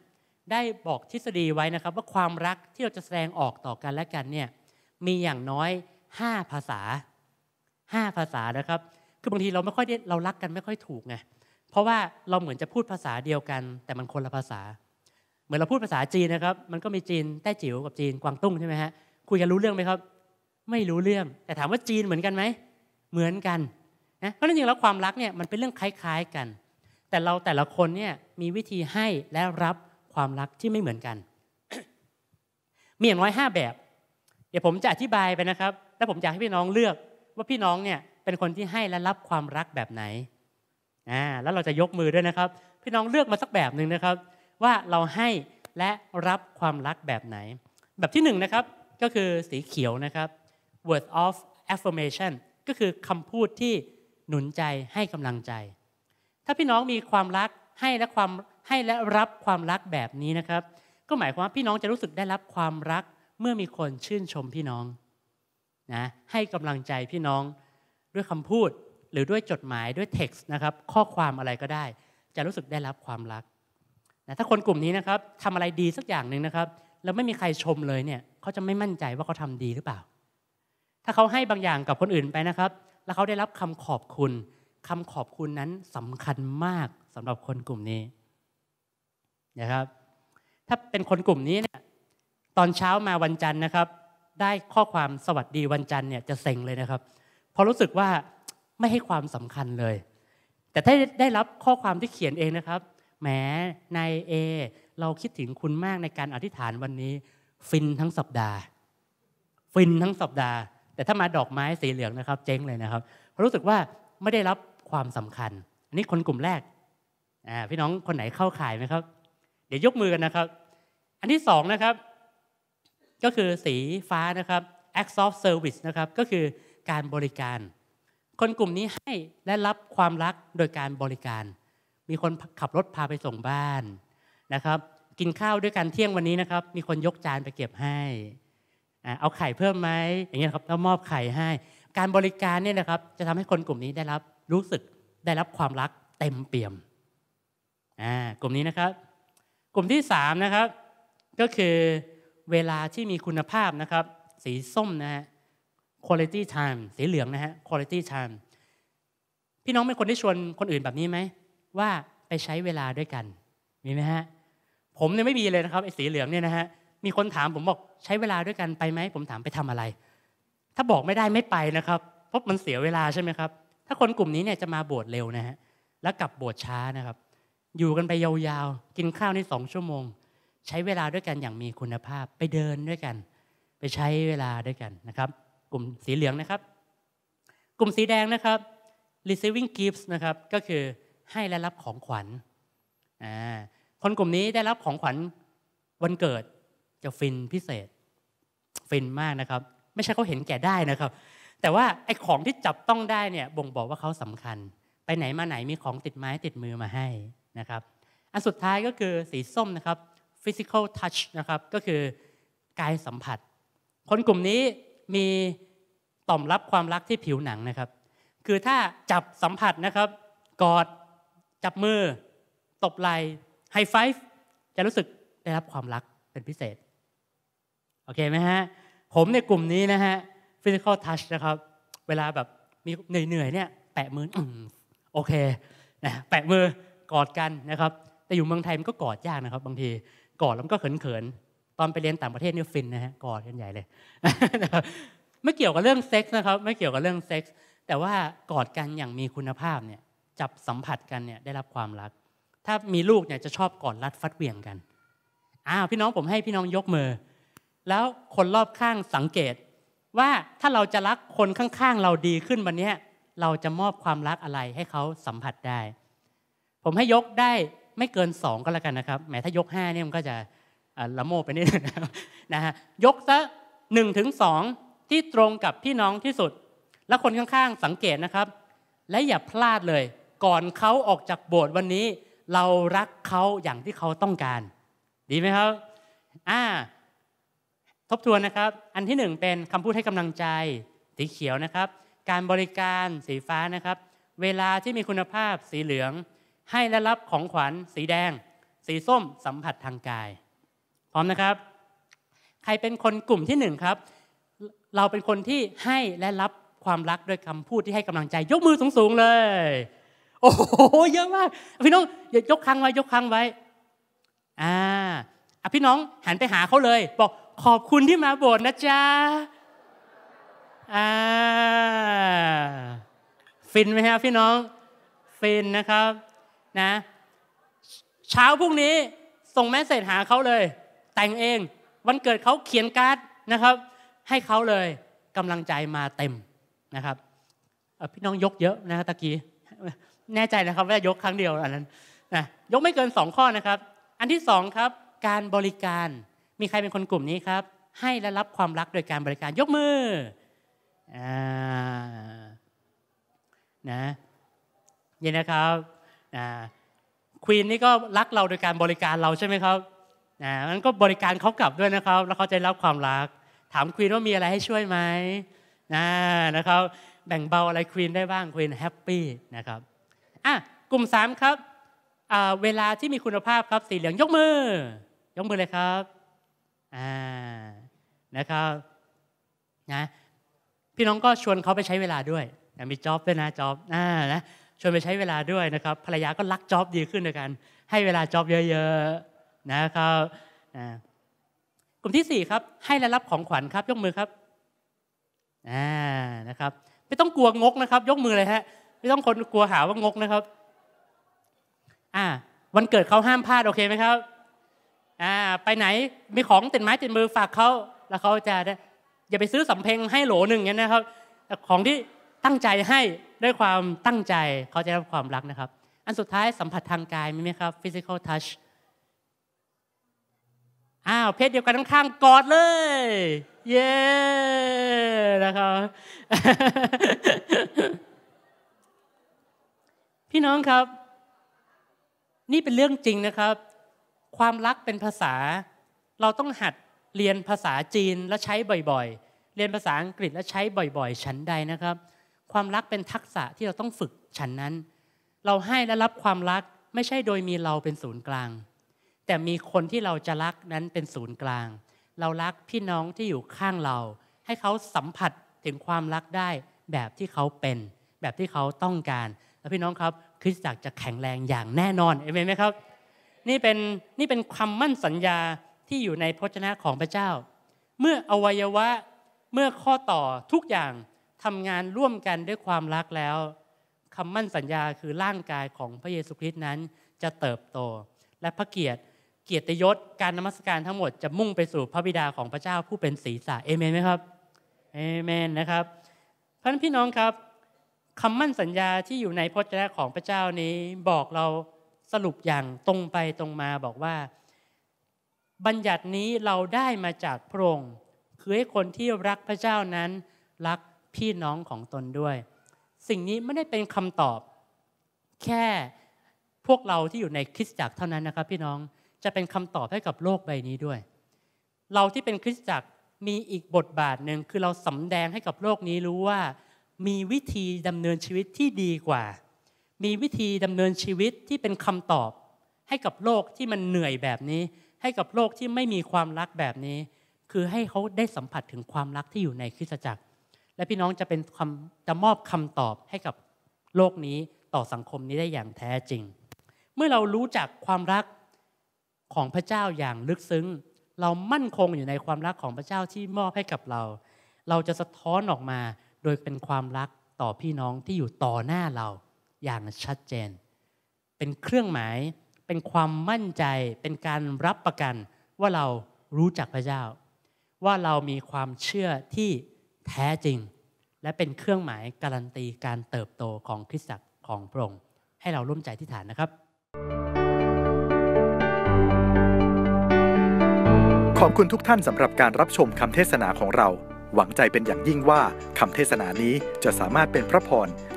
ได้บอกทฤษฎีไว้นะครับ ว่าความรักที่เราจะแสดงออกต่อกันและกันเนี่ยมีอย่างน้อย 5 ภาษา 5 ภาษานะครับคือบางทีเราไม่ค่อยเรารักกันไม่ค่อยถูกไงเพราะว่าเราเหมือนจะพูดภาษาเดียวกัน แต่มันคนละภาษา เหมือนเราพูดภาษาจีนนะครับ มันก็มีจีนแต้จิ๋วกับจีน กวางตุ้งใช่ไหมฮะคุยกันรู้เรื่องไหมครับ ไม่รู้เรื่อง แต่ถามว่าจีนเหมือนกันไหมเหมือนกันนะเพราะนั้นจริงแล้วความรักเนี่ยมันเป็นเรื่องคล้ายๆกัน แต่เราแต่ละคนเนี่ยมีวิธีให้และรับความรักที่ไม่เหมือนกัน มีอย่างน้อยห้าแบบ เดี๋ยวผมจะอธิบายไปนะครับ แล้วผมอยากให้พี่น้องเลือกว่าพี่น้องเนี่ยเป็นคนที่ให้และรับความรักแบบไหนอ่าแล้วเราจะยกมือด้วยนะครับ พี่น้องเลือกมาสักแบบหนึ่งนะครับ ว่าเราให้และรับความรักแบบไหน แบบที่หนึ่งนะครับก็คือสีเขียวนะครับ word of affirmation ก็คือคำพูดที่หนุนใจให้กำลังใจ ถ้าพี่น้องมีความรักให้และความให้และรับความรักแบบนี้นะครับ ก็หมายความว่าพี่น้องจะรู้สึกได้รับความรัก เมื่อมีคนชื่นชมพี่น้องนะให้กำลังใจพี่น้องด้วยคำพูดหรือด้วยจดหมายด้วยเท็กซ์นะครับ ข้อความอะไรก็ได้ จะรู้สึกได้รับความรักนะถ้าคนกลุ่มนี้นะครับทำอะไรดีสักอย่างหนึ่งนะครับแล้วไม่มีใครชมเลยเนี่ย เขาจะไม่มั่นใจว่าเขาทาดีหรือเปล่า ถ้าเขาให้บางอย่างกับคนอื่นไปนะครับแล้วเขาได้รับคำขอบคุณ คำขอบคุณนั้นสำคัญมากสำหรับคนกลุ่มนี้นะครับถ้าเป็นคนกลุ่มนี้เนี่ยตอนเช้ามาวันจันทร์นะครับ ได้ข้อความสวัสดีวันจันทร์เนี่ยจะเซ็งเลยนะครับเพราะรู้สึกว่าไม่ให้ความสำคัญเลย แต่ถ้าได้รับข้อความที่เขียนเองนะครับ แหมนายเอ เราคิดถึงคุณมากในการอธิษฐานวันนี้ ฟินทั้งสัปดาห์ ฟินทั้งสัปดาห์แต่ถ้ามาดอกไม้สีเหลืองนะครับ เจ๊งเลยนะครับเพราะรู้สึกว่าไม่ได้รับความสำคัญ อันนี้คนกลุ่มแรก พี่น้องคนไหนเข้าข่ายไหมครับ เดี๋ยวยกมือกันนะครับ อันที่สองนะครับก็คือสีฟ้านะครับ acts of service นะครับ ก็คือการบริการ คนกลุ่มนี้ให้และรับความรักโดยการบริการ มีคนขับรถพาไปส่งบ้านนะครับ กินข้าวด้วยกันเที่ยงวันนี้นะครับ มีคนยกจานไปเก็บให้เอาไข่เพิ่มไหมอย่างเงี้ยครับแล้วมอบไข่ให้ การบริการเนี่ยนะครับจะทำให้คนกลุ่มนี้ได้รับรู้สึกได้รับความรักเต็มเปี่ยมกลุ่มนี้นะครับ กลุ่มที่3นะครับ ก็คือเวลาที่มีคุณภาพนะครับ สีส้มนะฮะ quality time สีเหลืองนะฮะ quality time พี่น้องเป็นคนที่ชวนคนอื่นแบบนี้ไหม ว่าไปใช้เวลาด้วยกัน มีไหมฮะผมเนี่ยไม่มีเลยนะครับไอ้สีเหลืองเนี่ยนะฮะมีคนถามผมบอกใช้เวลาด้วยกันไปไหมผมถามไปทำอะไร ถ้าบอกไม่ได้ไม่ไปนะครับเพราะมันเสียเวลาใช่ไหมครับ ถ้าคนกลุ่มนี้เนี่ยจะมาบวชเร็วนะฮะแล้วกลับบวชช้านะครับ อยู่กันไปยาวๆกินข้าวในสองชั่วโมง ใช้เวลาด้วยกันอย่างมีคุณภาพไปเดินด้วยกัน ไปใช้เวลาด้วยกันนะครับ กลุ่มสีเหลืองนะครับ กลุ่มสีแดงนะครับ receiving gifts นะครับก็คือให้และรับของขวัญคนกลุ่มนี้ได้รับของขวัญวันเกิดจะฟินพิเศษฟินมากนะครับ ไม่ใช่เขาเห็นแก่ได้นะครับ แต่ว่าไอ้ของที่จับต้องได้เนี่ยบ่งบอกว่าเขาสำคัญ ไปไหนมาไหนมีของติดไม้ติดมือมาให้นะครับ อันสุดท้ายก็คือสีส้มนะครับ physical touch นะครับก็คือกายสัมผัส คนกลุ่มนี้มี ต่อมรับความรักที่ผิวหนังนะครับ คือถ้าจับสัมผัสนะครับกอดจับมือ ตบไหล่ไฮไฟฟ์จะรู้สึกได้รับความรักเป็นพิเศษเคไหมฮะผมในกลุ่มนี้นะฮะ physical touch นะครับเวลาแบบมีเหนื่อยๆเนี่ยแปะมือโอเคนะแปะมือกอดกันนะครับแต่อยู่เมืองไทยมันก็กอดยากนะครับบางที กอดแล้วมันก็เขิน ๆ ตอนไปเรียนต่างประเทศนี่ฟินนะฮะกอดกันใหญ่เลย ไม่เกี่ยวกับเรื่องเซ็กส์นะครับไม่เกี่ยวกับเรื่องเซ็กส์แต่ว่ากอดกันอย่างมีคุณภาพเนี่ยจับสัมผัสกันเนี่ยได้รับความรัก ถ้ามีลูกเนี่ยจะชอบกอดรัดฟัดเหวี่ยงกันอ้าวพี่น้องผมให้พี่น้องยกมือแล้วคนรอบข้างสังเกต ว่าถ้าเราจะรักคนข้างๆเราดีขึ้นวันนี้เราจะมอบความรักอะไรให้เขาสัมผัสได้ ผมให้ยกได้ไม่เกินสองก็แล้วกันนะครับแม้ถ้ายกห้าเนี่ยมันก็จะละโมบไปนิดนึงนะฮะยกซะหนึ่งถึงสองที่ตรงกับพี่น้องที่สุด และคนข้างๆสังเกตนะครับ และอย่าพลาดเลย ก่อนเขาออกจากโบสถ์วันนี้ เรารักเขาอย่างที่เขาต้องการ ดีไหมครับอ่าบทวนนะครับ อันที่1เป็นคำพูดให้กำลังใจสีเขียวนะครับ การบริการสีฟ้านะครับ เวลาที่มีคุณภาพสีเหลือง ให้และรับของขวัญสีแดง สีส้มสัมผัสทางกาย พร้อมนะครับ ใครเป็นคนกลุ่มที่1ครับ เราเป็นคนที่ให้และรับความรักด้วยคำพูดที่ให้กำลังใจ ยกมือสูงๆเลย โอ้โหเยอะมากพี่น้องยกค้างไว้ยกค้างไว้อ่าพี่น้องหันไปหาเขาเลยบอกขอบคุณที่มาโบสถ์นะจ๊ะอ่าฟินไหมครับพี่น้อง ฟินนะครับ นะ เช้าพรุ่งนี้ส่งแมสเสจหาเขาเลย แต่งเอง วันเกิดเขาเขียนการ์ดนะครับ ให้เขาเลยกำลังใจมาเต็มนะครับพี่น้องยกเยอะนะตะกี้ แน่ใจนะครับว่ายกครั้งเดียวอันนั้นนะยกไม่เกินสองข้อนะครับ อันที่สองครับ การบริการมีใครเป็นคนกลุ่มนี้ครับ ให้และรับความรักโดยการบริการยกมืออ่านะยินนะครับอ่าควีนนี่ก็รักเราโดยการบริการเราใช่ไหมครับอ่านั้นก็บริการเขากลับด้วยนะครับ แล้วเขาจะรับความรัก ถามควีนว่ามีอะไรให้ช่วยไหมนะนะครับแบ่งเบาอะไรควีนได้บ้างควีนแฮปปี้นะครับอ่ะกลุ่ม 3 ครับเวลาที่มีคุณภาพครับสีเหลืองยกมือ ยกมือเลยครับอ่านะครับนะพี่น้องก็ชวนเขาไปใช้เวลาด้วยมีจ็อบด้วยนะจ็อบอ่านะชวนไปใช้เวลาด้วยนะครับภรรยาก็รักจ็อบดีขึ้นด้วยกัน ให้เวลาจ็อบเยอะ ๆ นะครับอ่ากลุ่มที่ 4 ครับ ให้และรับของขวัญครับ ยกมือครับอ่านะครับ ไม่ต้องกลัวงกนะครับ ยกมือเลยฮะ ไม่ต้องคนกลัวหาว่างกนะครับ อ่าวันเกิดเขาห้ามพลาดโอเคไหมครับไปไหน มีของติดไม้ติดมือฝากเขาแล้วเขาจะ อย่าไปซื้อสำเพ็งให้โหลหนึ่งเงี้ยนะครับ ของที่ตั้งใจให้ ด้วยความตั้งใจเขาจะได้รับความรักนะครับ อันสุดท้ายสัมผัสทางกายมีไหมครับ physical touch อ้าว เพศเดียวกันข้างกอดเลย เย้นะครับ พี่น้องครับ นี่เป็นเรื่องจริงนะครับความรักเป็นภาษา เราต้องหัดเรียนภาษาจีนและใช้บ่อยๆ เรียนภาษาอังกฤษและใช้บ่อยๆชั้นใดนะครับ ความรักเป็นทักษะที่เราต้องฝึกชั้นนั้น เราให้และรับความรักไม่ใช่โดยมีเราเป็นศูนย์กลาง แต่มีคนที่เราจะรักนั้นเป็นศูนย์กลาง เรารักพี่น้องที่อยู่ข้างเรา ให้เขาสัมผัสถึงความรักได้แบบที่เขาเป็น แบบที่เขาต้องการ แล้วพี่น้องครับคริสตจักรจะแข็งแรงอย่างแน่นอนเอเมนไหมครับนี่เป็นนี่เป็นคำมั่นสัญญาที่อยู่ในพระชนะของพระเจ้า เมื่ออวัยวะเมื่อข้อต่อทุกอย่างทำงานร่วมกันด้วยความรักแล้วคำมั่นสัญญาคือร่างกายของพระเยซูคริสต์นั้นจะเติบโต และพระเกียรติเกียรติยศการนมัสการทั้งหมดจะมุ่งไปสู่พระบิดาของพระเจ้าผู้เป็นศีรษะเอเมนไหมครับเอเมนนะครับพันพี่น้องครับคำมั่นสัญญาที่อยู่ในพระเจ้าของพระเจ้านี้บอกเราสรุปอย่างตรงไปตรงมาบอกว่า บัญญัตินี้เราได้มาจากพระองค์คือให้คนที่รักพระเจ้านั้น รักพี่น้องของตนด้วย สิ่งนี้ไม่ได้เป็นคำตอบ แค่พวกเราที่อยู่ในคริสตจักรเท่านั้นนะครับ พี่น้องจะเป็นคำตอบให้กับโลกใบนี้ด้วย เราที่เป็นคริสตจักรมีอีกบทบาทหนึ่งคือเราสำแดงให้กับโลกนี้รู้ว่ามีวิธีดำเนินชีวิตที่ดีกว่ามีวิธีดำเนินชีวิตที่เป็นคำตอบให้กับโลกที่มันเหนื่อยแบบนี้ ให้กับโลกที่ไม่มีความรักแบบนี้ คือให้เขาได้สัมผัสถึงความรักที่อยู่ในคริสตจักร และพี่น้องจะเป็นคำจะมอบคำตอบให้กับโลกนี้ต่อสังคมนี้ได้อย่างแท้จริง เมื่อเรารู้จักความรักของพระเจ้าอย่างลึกซึ้ง เรามั่นคงอยู่ในความรักของพระเจ้าที่มอบให้กับเรา เราจะสะท้อนออกมา โดยเป็นความรักต่อพี่น้องที่อยู่ต่อหน้าเราอย่างชัดเจน เป็นเครื่องหมาย เป็นความมั่นใจ เป็นการรับประกันว่าเรารู้จักพระเจ้า ว่าเรามีความเชื่อที่แท้จริง และเป็นเครื่องหมายการันตีการเติบโตของคริสตจักรของพระองค์ ให้เราร่วมใจที่ฐานนะครับ ขอบคุณทุกท่านสำหรับการรับชมคำเทศนาของเรา หวังใจเป็นอย่างยิ่งว่าคำเทศนานี้จะสามารถเป็นพระพร